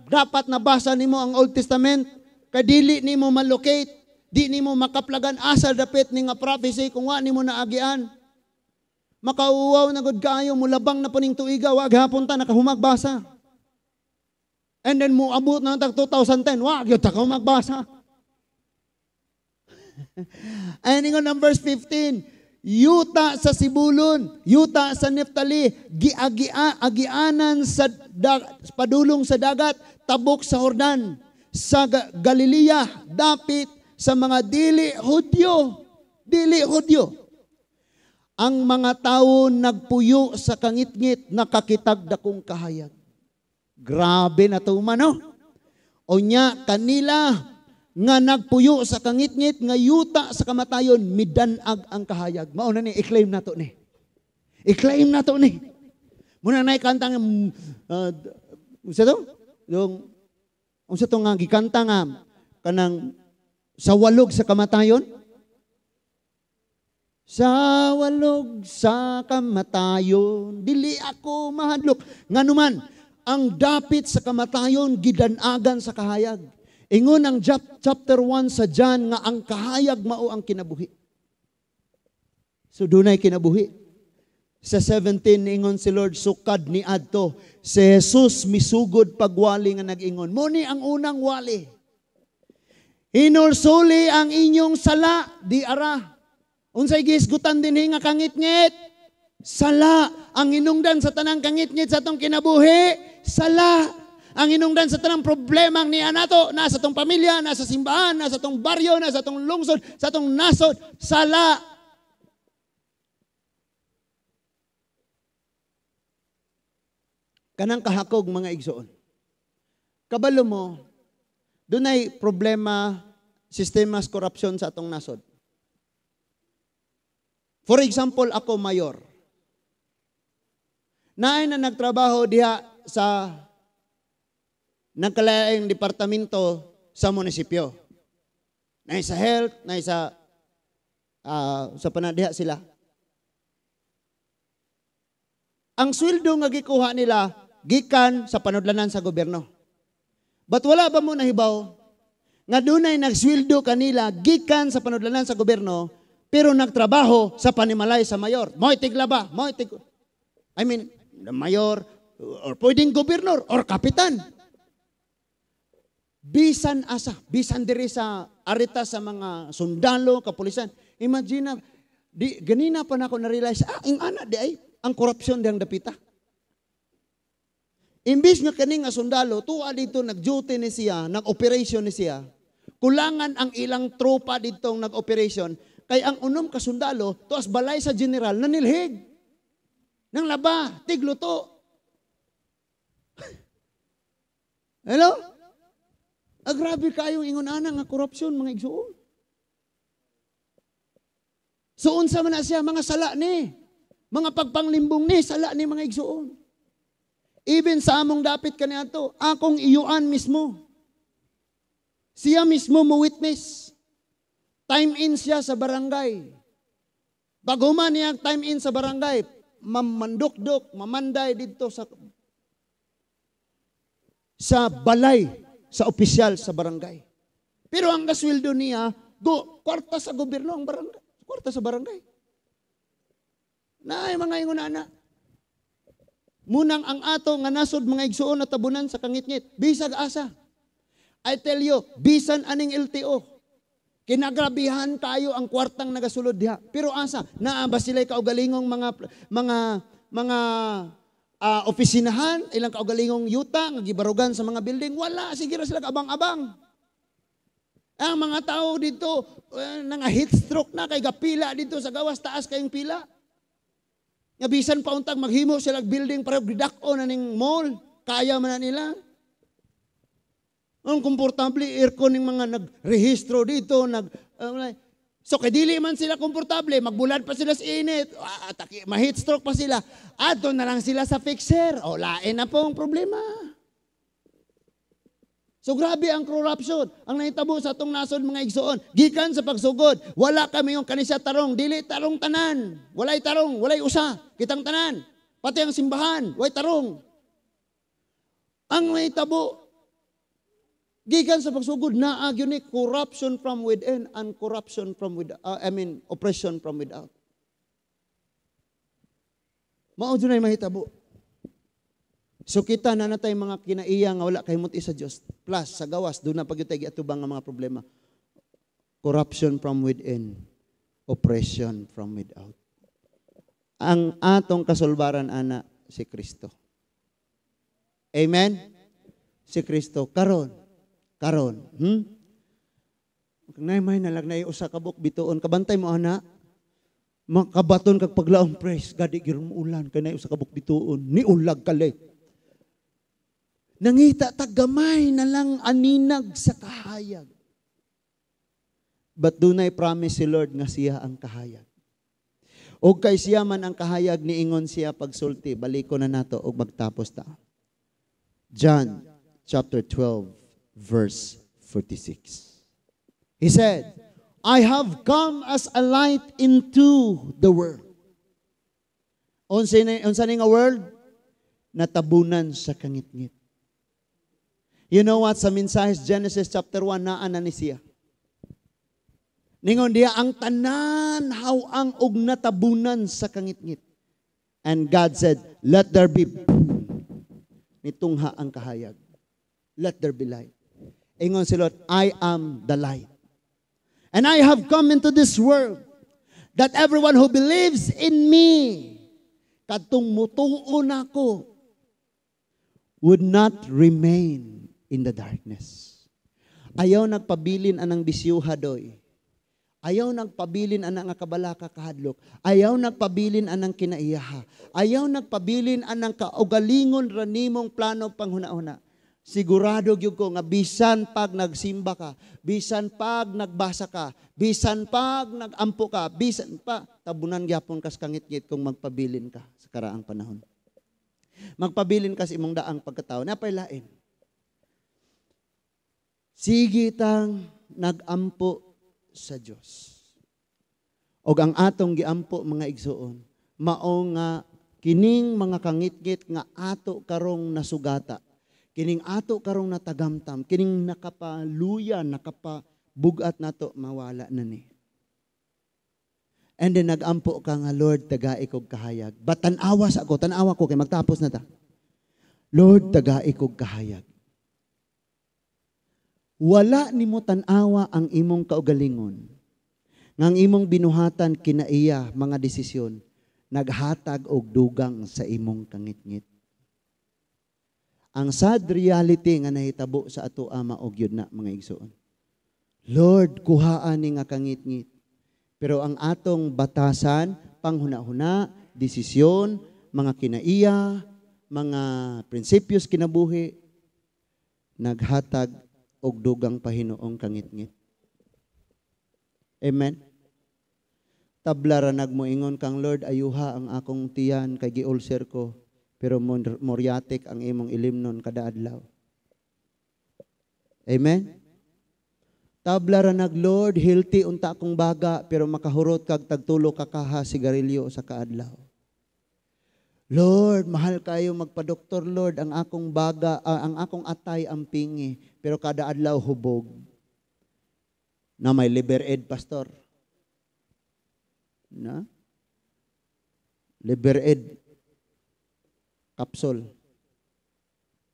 dapat nabasa nimo ang Old Testament, kadili nimo malocate Di nimo makaplagan asal ah, dapit ni nga prophecy kung wa nimo naagian. Makauwaw na gud kaayo mulabang na puning tuiga wag gahapon ta nakahumagbasa. And then mo na tag 2010 wag gyud ta magbasa. *laughs* And in ang verse 15, yuta sa sibulon, yuta sa Neftali, giagia, agianan sa da, padulong sa dagat, tabok sa Hordan, sa Galilea, dapit sa mga dili Hudyo. Dili Hudyo. Ang mga tao nagpuyo sa kangitngit nakakitag dakong kahayag. Grabe na to umano. O nya kanila nga nagpuyo sa kangitngit nga yuta sa kamatayon midanag ang kahayag. Mauna ni i-claim nato ni. I-claim nato ni. Muna na ikanta nga uh, unsa to? Yung unsa to nga gikanta nga kanang sa walog sa kamatayon? Sa walog sa kamatayon, dili ako mahadlok. Nga naman, ang dapit sa kamatayon, gidanagan sa kahayag. Ingon ang chapter 1 sa John nga ang kahayag mao ang kinabuhi. So dunay kinabuhi. Sa 17 ingon si Lord sukad ni adto si Jesus misugod pagwali nga nag-ingon. Mo ang unang wali. Hinursuli ang inyong sala, di ara. Unsay gihisgutan din nga kangit Sala. Ang inungdan sa tanang kangit sa tong kinabuhi, sala. Ang inungdan sa tanang problema ni anato, nasa tong pamilya, nasa simbahan, nasa tong baryo, nasa tong lungsod, sa tong nasod, sala. Kanang kahakog mga igsoon. Kabalo mo, dunay problema, sistema korupsyon sa atong nasod. For example, ako mayor. Naay na nagtrabaho diha sa nagkalaing departamento sa munisipyo. Naay sa health, naay sa uh, sa panadiha sila. Ang sweldo nga gikuha nila gikan sa panudlanan sa gobyerno. But wala ba mo nahibaw? Nga dunay nagswildo kanila gikan sa panudlanan sa gobyerno pero nagtrabaho sa panimalay sa mayor. Mo'y tigla ba? Mo'y tig... I mean, the mayor or pwedeng gobernador or kapitan. Bisan asa, bisan diri sa arita sa mga sundalo, kapulisan. Imagine di, ganina pa na ako na-realize, ah, ang ana di ay, ang korupsyon di ang dapita. Imbis nga kaning sundalo, tuwa dito nag-duty ni siya, nag-operation ni siya. Kulangan ang ilang tropa ditong nag-operation. Kay ang unom kasundalo, sundalo, tuas balay sa general, nanilhig. Nang laba, tiglo to. *laughs* Hello? Ah, grabe kayong ingunana nga korupsyon, mga igsuon. So unsa man na siya, mga sala ni. Mga pagpanglimbong ni, sala ni mga igsuon. Even sa among dapit kaniadto, akong iyuan mismo. Siya mismo mo witness. Time in siya sa barangay. Baguman niya time in sa barangay, mamandukdok, mamanday dito sa sa balay sa opisyal sa barangay. Pero ang gasweldo niya, go, kwarta sa gobyerno ang barangay. Kwarta sa barangay. Na ay mga ingon na Munang ang ato nga nasod mga igsuon at tabunan sa kangitngit. Bisag asa. I tell you, bisan aning LTO. Kinagrabihan tayo ang kwartang nagasulod diha. Pero asa, naa ba sila kaugalingong mga mga mga uh, opisinahan, ilang kaugalingong yuta, nga gibarugan sa mga building, wala, sige ra sila abang-abang. Ang mga tao dito, uh, nanga heat stroke na, kay gapila dito sa gawas, taas kayong pila. Nga bisan pa untag maghimo sila building para gidakon na ning mall, kaya man na nila. Ang komportable aircon ng mga nagrehistro dito, nag uh, So kay dili man sila komportable, magbulad pa sila sa init, ah, ah ma heat stroke pa sila. Adto na lang sila sa fixer. O lain na pong problema. So grabe ang corruption. Ang nahitabo sa atong nasod mga igsoon, gikan sa pagsugod, wala kami yung kanisa tarong, dili tarong tanan. Walay tarong, walay usa, kitang tanan. Pati ang simbahan, walay tarong. Ang nahitabo gikan sa pagsugod na yun ni eh, corruption from within and corruption from without, uh, I mean oppression from without. Mao dunay mahitabo. So kita na natay mga kinaiya nga wala kay muti sa Dios. Plus sa gawas do na pagyutay atubang nga mga problema. Corruption from within, oppression from without. Ang atong kasulbaran ana si Kristo. Amen? Si Kristo karon. Karon. Hmm? Nay may nalagnay usa ka buk bituon kabantay mo ana makabaton kag paglaom gadi God mo ulan kanay usa ka buk bituon ni ulag kalit Nangita tagamay na lang aninag sa kahayag. But dunay promise si Lord nga siya ang kahayag. O kay siya man ang kahayag ni Ingon siya pagsulti. Baliko na nato og magtapos ta. John chapter 12 verse 46. He said, I have come as a light into the world. Unsa ni unsa ni nga world? Natabunan sa kangitngit. You know what? Sa mensahe Genesis chapter 1 naan na ni siya. Ningon dia ang tanan how ang og natabunan sa kangitngit. And God said, let there be nitungha ang kahayag. Let there be light. Ingon si Lord, I am the light. And I have come into this world that everyone who believes in me katong mutuon nako would not remain in the darkness. Ayaw nagpabilin anang bisyuha doy. Ayaw nagpabilin anang akabalaka kahadlok. Ayaw nagpabilin anang kinaiyaha. Ayaw nagpabilin anang kaugalingon ranimong plano panghuna-una. Sigurado gyud ko nga bisan pag nagsimba ka, bisan pag nagbasa ka, bisan pag nagampo ka, bisan pa tabunan gyapon kas kangit-ngit kung magpabilin ka sa karaang panahon. Magpabilin kas imong daang pagkatao, napay lain Sige tang nagampo sa Dios. Og ang atong giampo mga igsoon, mao nga kining mga kangitgit nga ato karong nasugata, kining ato karong natagamtam, kining nakapaluya, nakapabugat nato mawala na ni. And then nagampo ka nga, Lord, tagai kog kahayag. But tanawas ako, tanawa ko, kay magtapos na ta. Lord, tagai kog kahayag wala nimo tan-awa ang imong kaugalingon. Ngang imong binuhatan kinaiya mga desisyon, naghatag og dugang sa imong kangitngit. Ang sad reality nga nahitabo sa ato ama og yun na mga igsoon. Lord, kuhaan ni nga kangitngit. Pero ang atong batasan, panghuna-huna, desisyon, mga kinaiya, mga prinsipyos kinabuhi, naghatag og dugang Pahinoong kangitngit. Amen. Tablara nagmuingon kang Lord ayuha ang akong tiyan kay giulser ko pero moryatik ang imong ilimnon kada adlaw. Amen. Tablara nag Lord hilti unta akong baga pero makahurot kag tagtulo ka kaha sigarilyo sa kaadlaw. Lord, mahal kayo magpa-doktor, Lord. Ang akong baga, uh, ang akong atay ang pingi, pero kada adlaw hubog. Na may liver aid, pastor. Na? Liver aid. Kapsol.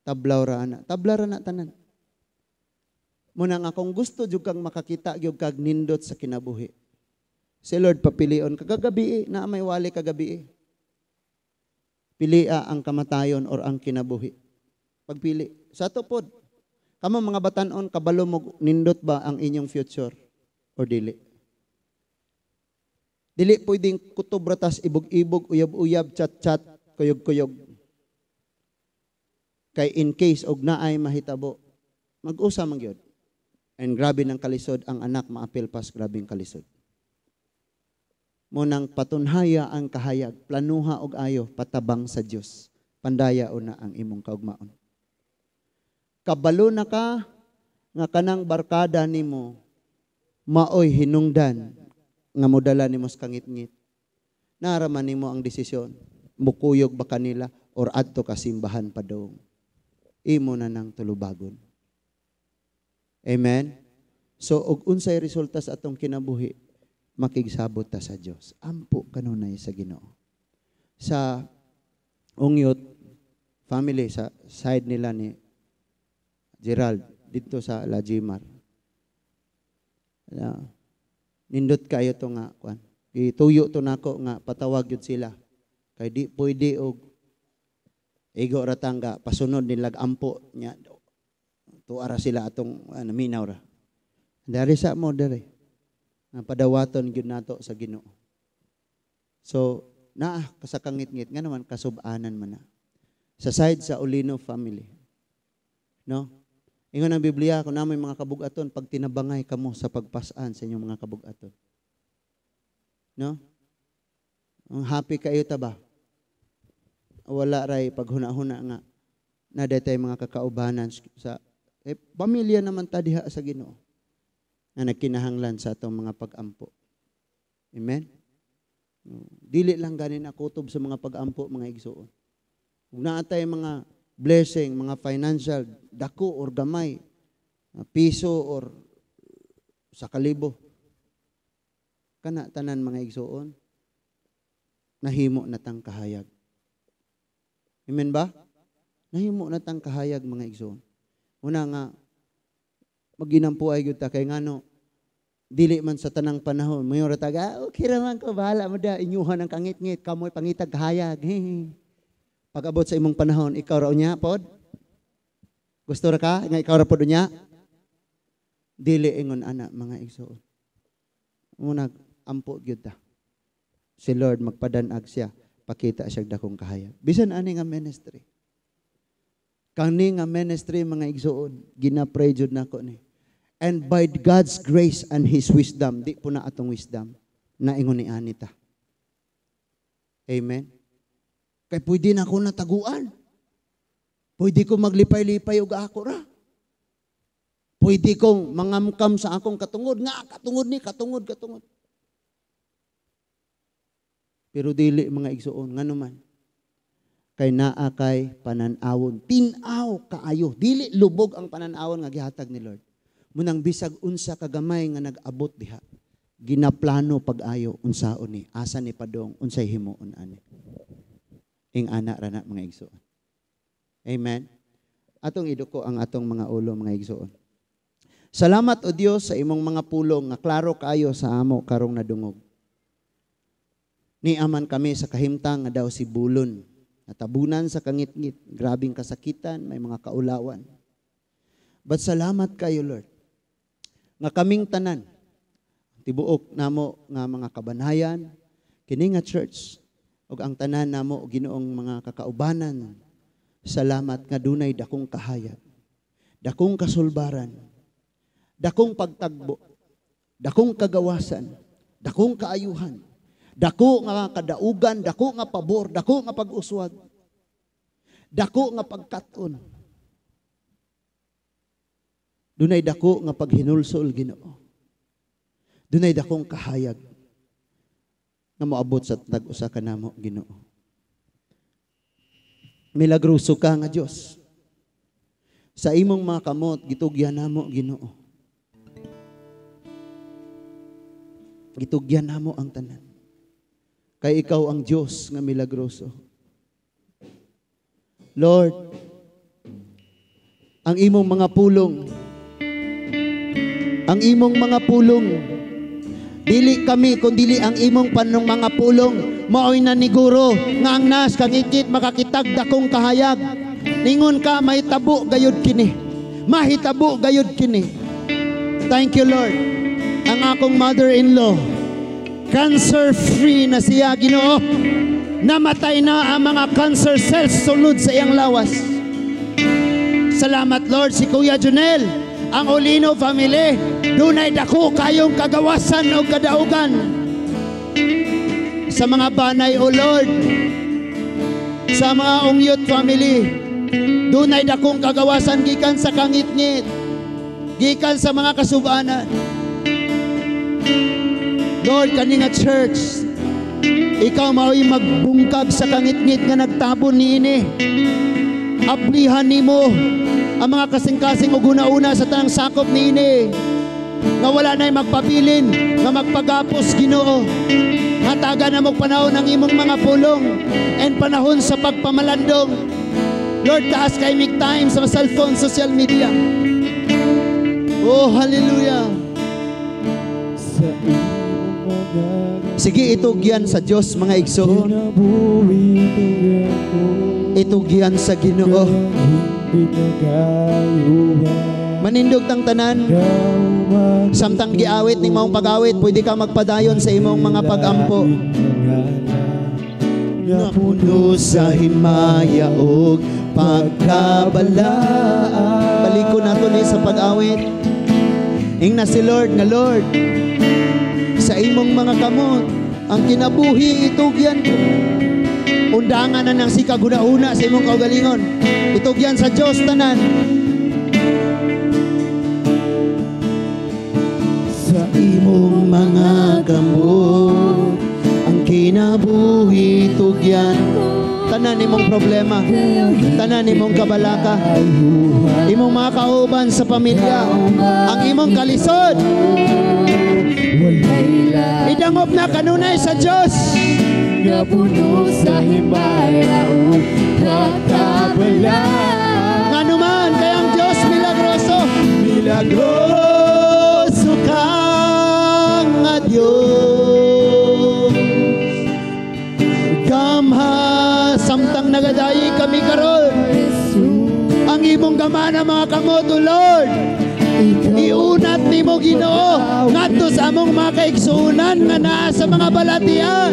Tablaw ra na. Tablaw ra na tanan. Muna nga kung gusto jud kang makakita gyud kag nindot sa kinabuhi. Si Lord papilion kagagabi na may wali kagabi. Eh. Pilia ang kamatayon or ang kinabuhi. Pagpili. Sa tupod. Kamo mga batanon, kabalo mo nindot ba ang inyong future or dili? Dili pwedeng kutob ibog-ibog, uyab-uyab, chat-chat, kuyog-kuyog. Kay in case og naay mahitabo, mag-usa man gyud. And grabe ng kalisod ang anak maapil pas grabing kalisod mo nang patunhaya ang kahayag, planuha og ayo patabang sa Dios. Pandaya una ang imong kaugmaon. Kabalo na ka nga kanang barkada nimo maoy hinungdan nga modala nimo sa kangitngit. Naraman nimo ang desisyon. Mukuyog ba kanila or adto ka simbahan pa dong. Imo na nang tulubagon. Amen. So og unsay resulta sa atong kinabuhi, makigsabot ta sa Dios. Ampo kanunay sa Ginoo. Sa Ungyot family sa side nila ni Gerald dito sa Lajimar. Ya. Ah, nindot kayo to nga kwan. Ituyo to nako nga patawag yun sila. Kay di pwede og igo ratanga pasunod nilag ampo nya tuara sila atong ano, ah, minaw ra. Dari sa mo dere nga ah, padawaton gyud nato sa Ginoo. So, na sa kangit-ngit nga naman kasubanan man na. Sa side sa Olino family. No? Ingon ang Biblia, kung namoy mga kabugaton, pag tinabangay kamo sa pagpasaan sa inyong mga kabugaton. No? Ang happy kayo ta ba? Wala ray paghuna-huna nga na detay mga kakaubanan sa eh, pamilya naman ta diha sa Ginoo na nagkinahanglan sa atong mga pag-ampo. Amen? Dili lang ganin akutob sa mga pag-ampo, mga igsuon. Kung naatay mga blessing, mga financial, dako or gamay, ah, piso or sa kalibo. Kana tanan mga igsuon, nahimo na tang kahayag. Amen ba? Nahimo na tang kahayag mga igsoon. Una nga, ay gyud ta kay ngano dili man sa tanang panahon mayo ratag ah, okay ra man ko bahala mo da inyuhan ang kangit-ngit kamoy pangitag hayag pagabot sa imong panahon ikaw ra unya pod gusto ra ka nga ikaw ra pod unya dili ingon ana mga igsoon muna ampo gyud ta si Lord magpadanag siya pakita siya dakong kahayag bisan ani nga ministry kani nga ministry mga igsoon ginapray jud nako ni And by God's grace and His wisdom, di po na atong wisdom, naingon ni Anita. Amen? Kay pwede na ako nataguan. Pwede ko maglipay-lipay og ako ra. Pwede kong mangamkam sa akong katungod. Nga, katungod ni, katungod, katungod. Pero dili mga igsoon, nga naman. Kay naa kay pananawon. Tinaw kaayo. Dili lubog ang pananawon nga gihatag ni Lord munang bisag unsa kagamay nga nag-abot diha ginaplano pag-ayo unsaon ni asa ni padong unsay himuon ani ing ana ra na mga igsoon amen atong iduko ang atong mga ulo mga igsoon salamat o Dios sa imong mga pulong nga klaro kayo sa amo karong nadungog niaman kami sa kahimtang nga daw si bulon natabunan sa kangitngit grabing kasakitan may mga kaulawan but salamat kayo lord nga kaming tanan tibuok namo nga mga kabanayan kini nga church ug ang tanan namo Ginoong mga kakaubanan salamat nga dunay dakong kahayag dakong kasulbaran dakong pagtagbo dakong kagawasan dakong kaayuhan dako nga kadaugan dako nga pabor dako nga pag-uswag dako nga pagkaton Dunay dako nga paghinulsol Ginoo. Dunay dakong kahayag nga moabot sa tag usa ka namo Ginoo. Milagroso ka nga Dios. Sa imong mga kamot gitugyan namo Ginoo. Gitugyan namo ang tanan. Kay ikaw ang Dios nga milagroso. Lord, ang imong mga pulong ang imong mga pulong. Dili kami kundili ang imong panong mga pulong. Maoy na niguro nga ang nas kang makakitag dakong kahayag. Ningon ka mahitabo gayud kini. Mahitabo gayud kini. Thank you Lord. Ang akong mother-in-law cancer free na siya Ginoo. Namatay na ang mga cancer cells sulod sa iyang lawas. Salamat Lord si Kuya Junel ang Olino family dunay dako kayong kagawasan o kadaugan sa mga banay o Lord sa mga ungyot family dunay dakong kagawasan gikan sa kangit-ngit gikan sa mga kasubanan Lord kani nga church ikaw mao'y magbungkag sa kangit-ngit nga nagtabon ni niini aplihan mo ang mga kasing-kasing uguna-una sa tanang sakop ni ini nga wala na'y magpabilin nga magpagapos ginoo hataga na mo panahon ang imong mga pulong and panahon sa pagpamalandong Lord taas kay mig time sa cellphone social media oh hallelujah sa Sige, itugyan sa Diyos mga igsoon. Itugyan sa Ginoo. Manindog tang tanan Samtang giawit ning maong pag-awit Pwede ka magpadayon sa imong mga pag-ampo Napuno sa himaya og pagkabalaan Baliko nato ni sa pag-awit Ing na si Lord nga Lord Sa imong mga kamot Ang kinabuhi itugyan ko undangan na ng sikaguna-una sa imong kaugalingon. Itugyan sa Dios tanan. Sa imong mga gamot ang kinabuhi tugyan tanan imong problema tanan imong kabalaka imong mga kauban sa pamilya ang imong kalisod Idangop na kanunay sa Diyos Nga puno sa himbayaon Kakabala Nga naman kayang Diyos milagroso Milagroso kang nga Diyos Gamha samtang nagadayi kami karon Ang imong gama mga kamot, O Lord Iuna nimo Ginoo ngadto sa among mga kaigsuonan nga naa sa mga balatian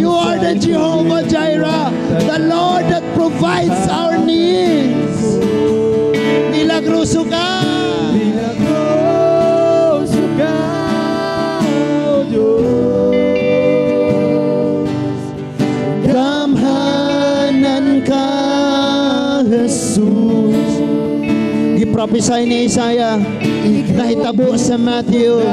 You are the Jehovah Jireh, the Lord that provides our needs. Milagroso ka! Prophesy ni Isaiah nahitabo sa Matthew.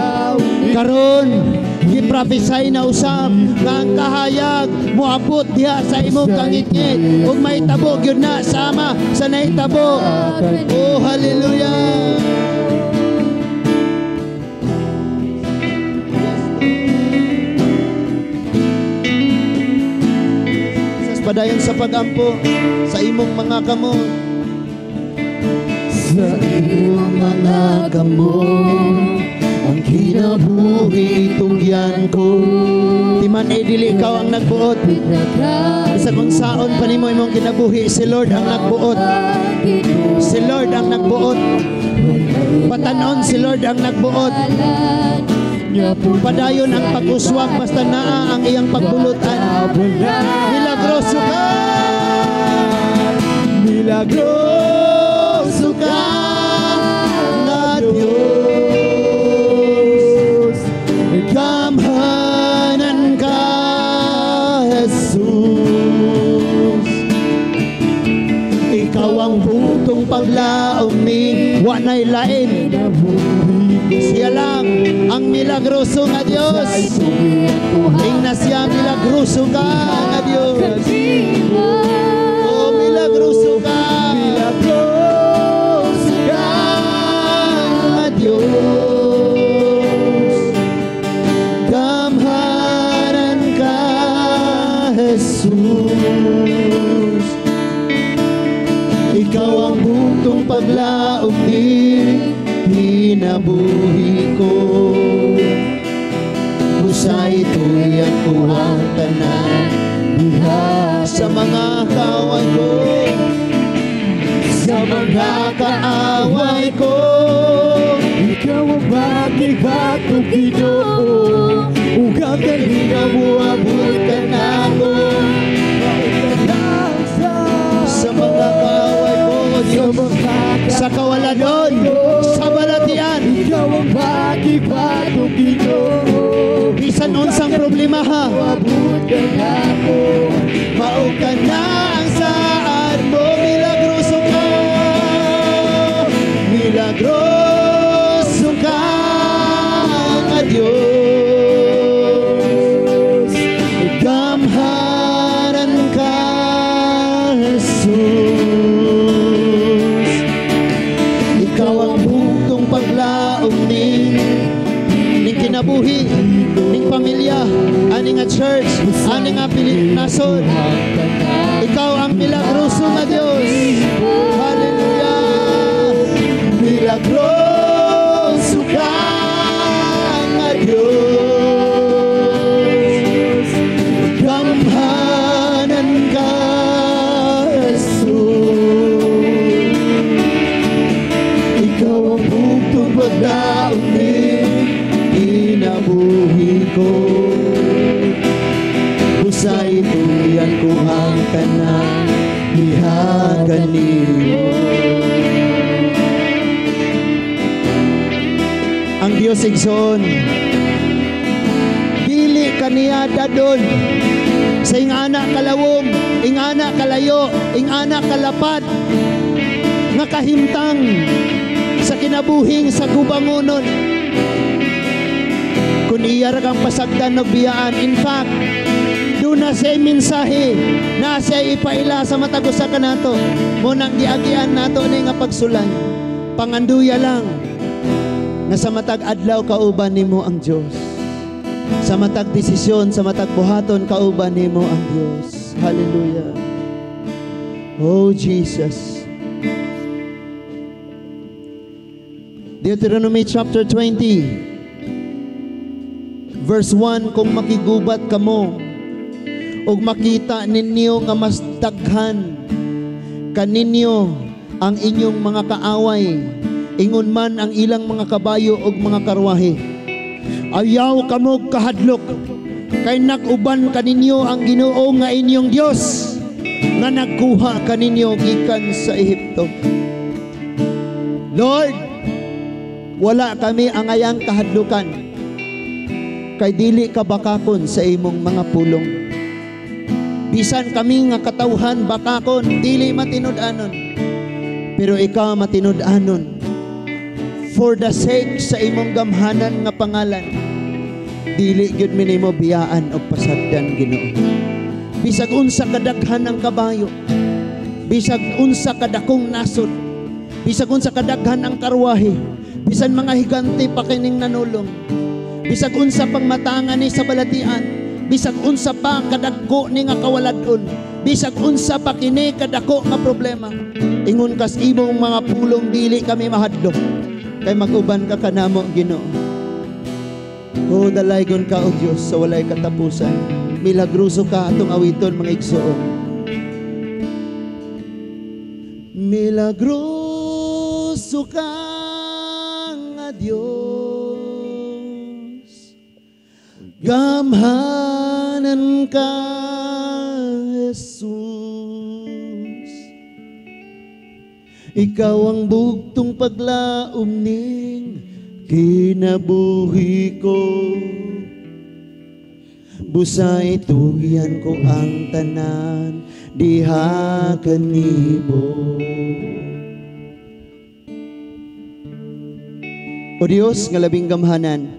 Karon, giprophesy na usab nga ang kahayag muabot diha sa imong kangitngit ug mahitabo gyud na sama sa nahitabo. Oh, hallelujah. padayon sa pagampo sa imong mga kamot iyong mga kamo Ang kinabuhi tugyan ko Timan Edili, eh, ay ikaw ang nagbuot Sa kung saon pa ni mo imong kinabuhi Si Lord ang nagbuot Si Lord ang nagbuot Patanon si Lord ang nagbuot Padayon ang pag-uswag Basta naa ang iyang pagbulutan Milagroso ka Milagroso umin, wa na'y lain. Siya lang ang milagroso nga Diyos. Tingnan milagroso ka nga Diyos. paglaong din hinabuhi ko Musay ito'y ang kuwang tanan Buha sa mga kawan ko Sa mga kaaway ko Ikaw ang bagay-bagong Ginoo Ugang galingan mo abot ka sa kawalan sa balatian ikaw ang pagibagong ginoo bisan unsang problema ha abot ka ako Dios igsoon. Dili kaniya dadon sa ingana ing ingana kalayo, ing anak kalapad nga kahimtang sa kinabuhing sa gubangonon. Kun iya ra kang pasagdan og biyaan. In fact, do na say mensahe na say ipaila sa matag sa kanato mo nang giagian nato ni nga pagsulay. Panganduya lang na sa matag adlaw kauban nimo ang Dios. Sa matag desisyon, sa matag buhaton kauban nimo ang Dios. Hallelujah. Oh Jesus. Deuteronomy chapter 20 verse 1 kung makigubat kamo ug makita ninyo nga mas daghan kaninyo ang inyong mga kaaway ingon man ang ilang mga kabayo og mga karwahe. Ayaw kamog kahadlok, kay naguban kaninyo ang ginoo nga inyong Diyos nga nagkuha kaninyo gikan sa Ehipto. Lord, wala kami ang ayang kahadlukan kay dili ka bakakon sa imong mga pulong. Bisan kami nga katawhan bakakon, dili matinud-anon. Pero ikaw matinud-anon for the sake sa imong gamhanan nga pangalan dili gyud mi nimo biyaan og pasabdan Ginoo bisag unsa kadaghan ang kabayo bisag unsa kadakong nasod bisag unsa kadaghan ang karwahe bisan mga higante pa kining nanulong bisag unsa pang matanga ni sa balatian bisag unsa pa kadagko ni nga kawaladon bisag unsa pa kini kadako nga problema ingon kas imong mga pulong dili kami mahadlok Kay mag-uban ka kanamo Ginoo. Oh, dalaygon ka o Dios sa walay katapusan. Milagroso ka atong awiton mga igsoon. Milagroso ka nga Dios. Gamhanan ka Jesus. Ikaw ang bugtong paglaom ning kinabuhi ko. Busa ituyan ko ang tanan, diha kanibo. O Diyos, nga labing gamhanan,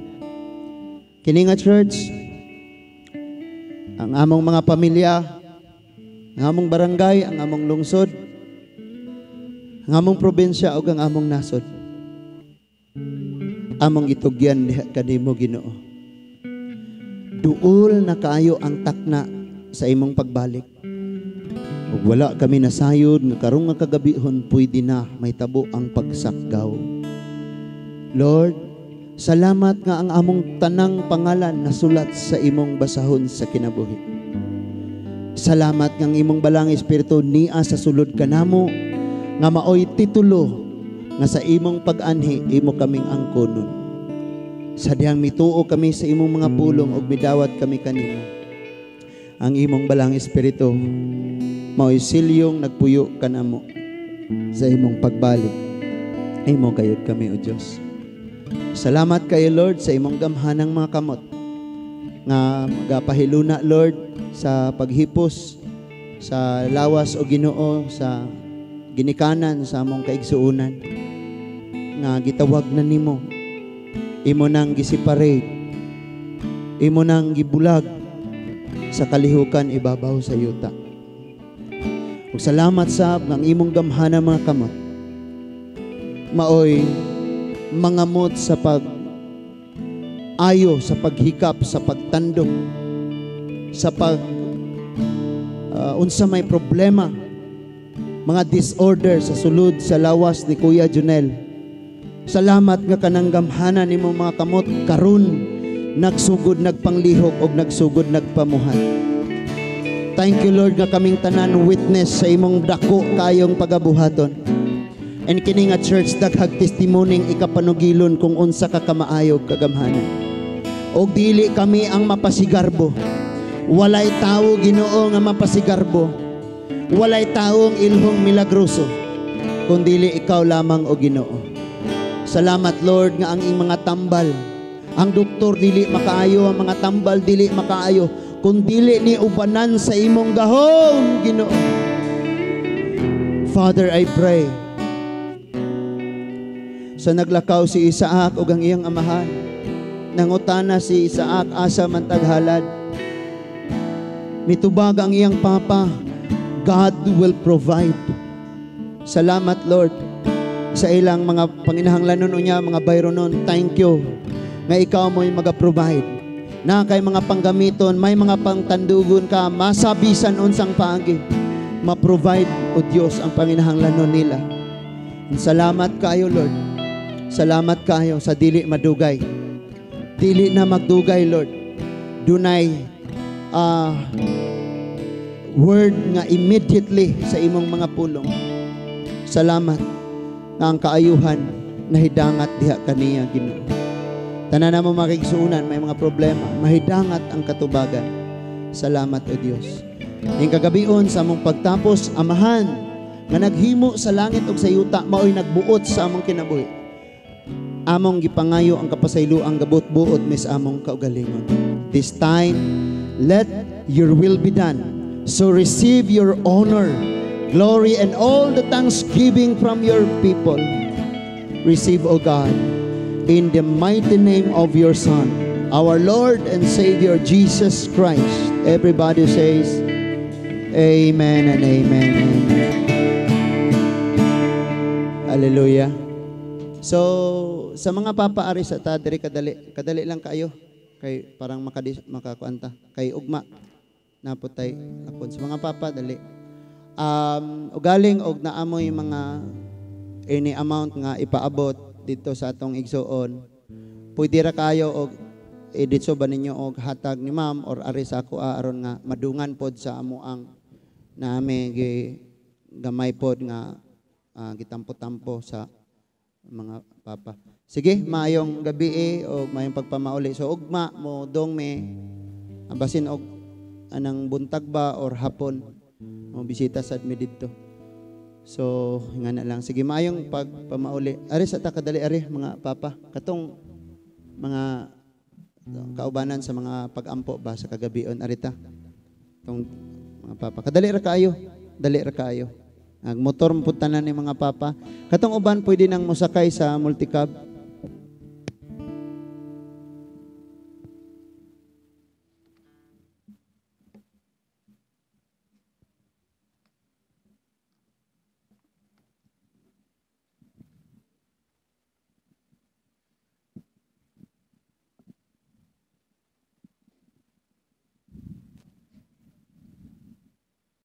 kini nga church, ang among mga pamilya, ang among barangay, ang among lungsod, ang among probinsya o ang among nasod. Among itugyan diha kanimo Ginoo. Duol na kayo ang takna sa imong pagbalik. Ug wala kami nasayod nga karong nga kagabihon pwede na may tabo ang pagsakgaw. Lord, salamat nga ang among tanang pangalan nasulat sa imong basahon sa kinabuhi. Salamat nga ang imong balang espiritu niya sa sulod kanamo nga maoy titulo nga sa imong pag-anhi imo kaming angkonon. Sa diyang mituo kami sa imong mga pulong ug midawat kami kanimo. Ang imong balang espiritu maoy silyong nagpuyo kanamo sa imong pagbalik. Imo kayod kami o Dios. Salamat kayo Lord sa imong gamhanang mga kamot nga magapahiluna Lord sa paghipos sa lawas o Ginoo sa ginikanan sa among kaigsuunan nga gitawag na nimo imo nang gisiparate imo nang gibulag sa kalihukan ibabaw sa yuta ug salamat sa ang imong gamhana mga kamot maoy mangamot sa pag ayo sa paghikap sa pagtandog sa pag uh, unsa may problema mga disorder sa sulod sa lawas ni Kuya Junel. Salamat nga kanang gamhanan nimo mga kamot karon nagsugod nagpanglihok og nagsugod nagpamuhat. Thank you Lord nga kaming tanan witness sa imong dako kayong pagabuhaton. And kining nga church daghag testimoning ikapanugilon kung unsa ka kamaayog kagamhanan. Og dili kami ang mapasigarbo. Walay tawo Ginoo nga mapasigarbo walay taong ilhong milagroso, kundili ikaw lamang o ginoo. Salamat Lord nga ang ing mga tambal, ang doktor dili makaayo, ang mga tambal dili makaayo, kundili ni ubanan sa imong gahom, ginoo. Father, I pray, sa naglakaw si Isaak o ang iyang amahan, nangutana si Isaak asa man taghalad, mitubag ang iyang papa, God will provide. Salamat, Lord, sa ilang mga panginahanglanon niya, mga bayro Thank you nga ikaw mo'y yung mag-provide. Na kay mga panggamiton, may mga pangtandugon ka, masabisan unsang paagi. Ma-provide, O Diyos, ang panginahanglanon nila. Salamat kayo, Lord. Salamat kayo sa dili madugay. Dili na magdugay, Lord. Dunay, ah, uh, word nga immediately sa imong mga pulong. Salamat nga ang kaayuhan nahidangat diha kaniya Ginoo. Tanan na mo makigsuunan, may mga problema, mahidangat ang katubagan. Salamat o Dios. Ning kagabion sa among pagtapos, amahan nga naghimo sa langit ug sa yuta maoy nagbuot sa among kinabuhi. Among gipangayo ang kapasayloang gabot-buot mis among kaugalingon. This time, let your will be done So receive your honor, glory, and all the thanksgiving from your people. Receive, O God, in the mighty name of your Son, our Lord and Savior Jesus Christ. Everybody says, Amen and Amen. amen. Hallelujah. So, sa mga papaari sa tadiri, kadali, kadali lang kayo. Kay, parang makadis, makakuanta. Kay ugma naputay lapon sa mga papa dali um ugaling og naamoy mga any amount nga ipaabot dito sa atong igsuon pwede ra kayo og editso ba ninyo og hatag ni ma'am or ari sa ako ah, aron nga madungan pod sa amo ang nami gi gamay pod nga uh, gitampo-tampo sa mga papa sige maayong gabi eh, og maayong pagpamauli so ugma mo dong me abasin og anang buntag ba or hapon mo bisita sad mi didto so nga na lang sige maayong pagpamauli ari sa ta kadali ari mga papa katong mga kaubanan sa mga pagampo ba sa kagabion arita tong mga papa kadali ra kayo dali ra kayo ang motor mo na ni mga papa katong uban pwede nang mosakay sa multicab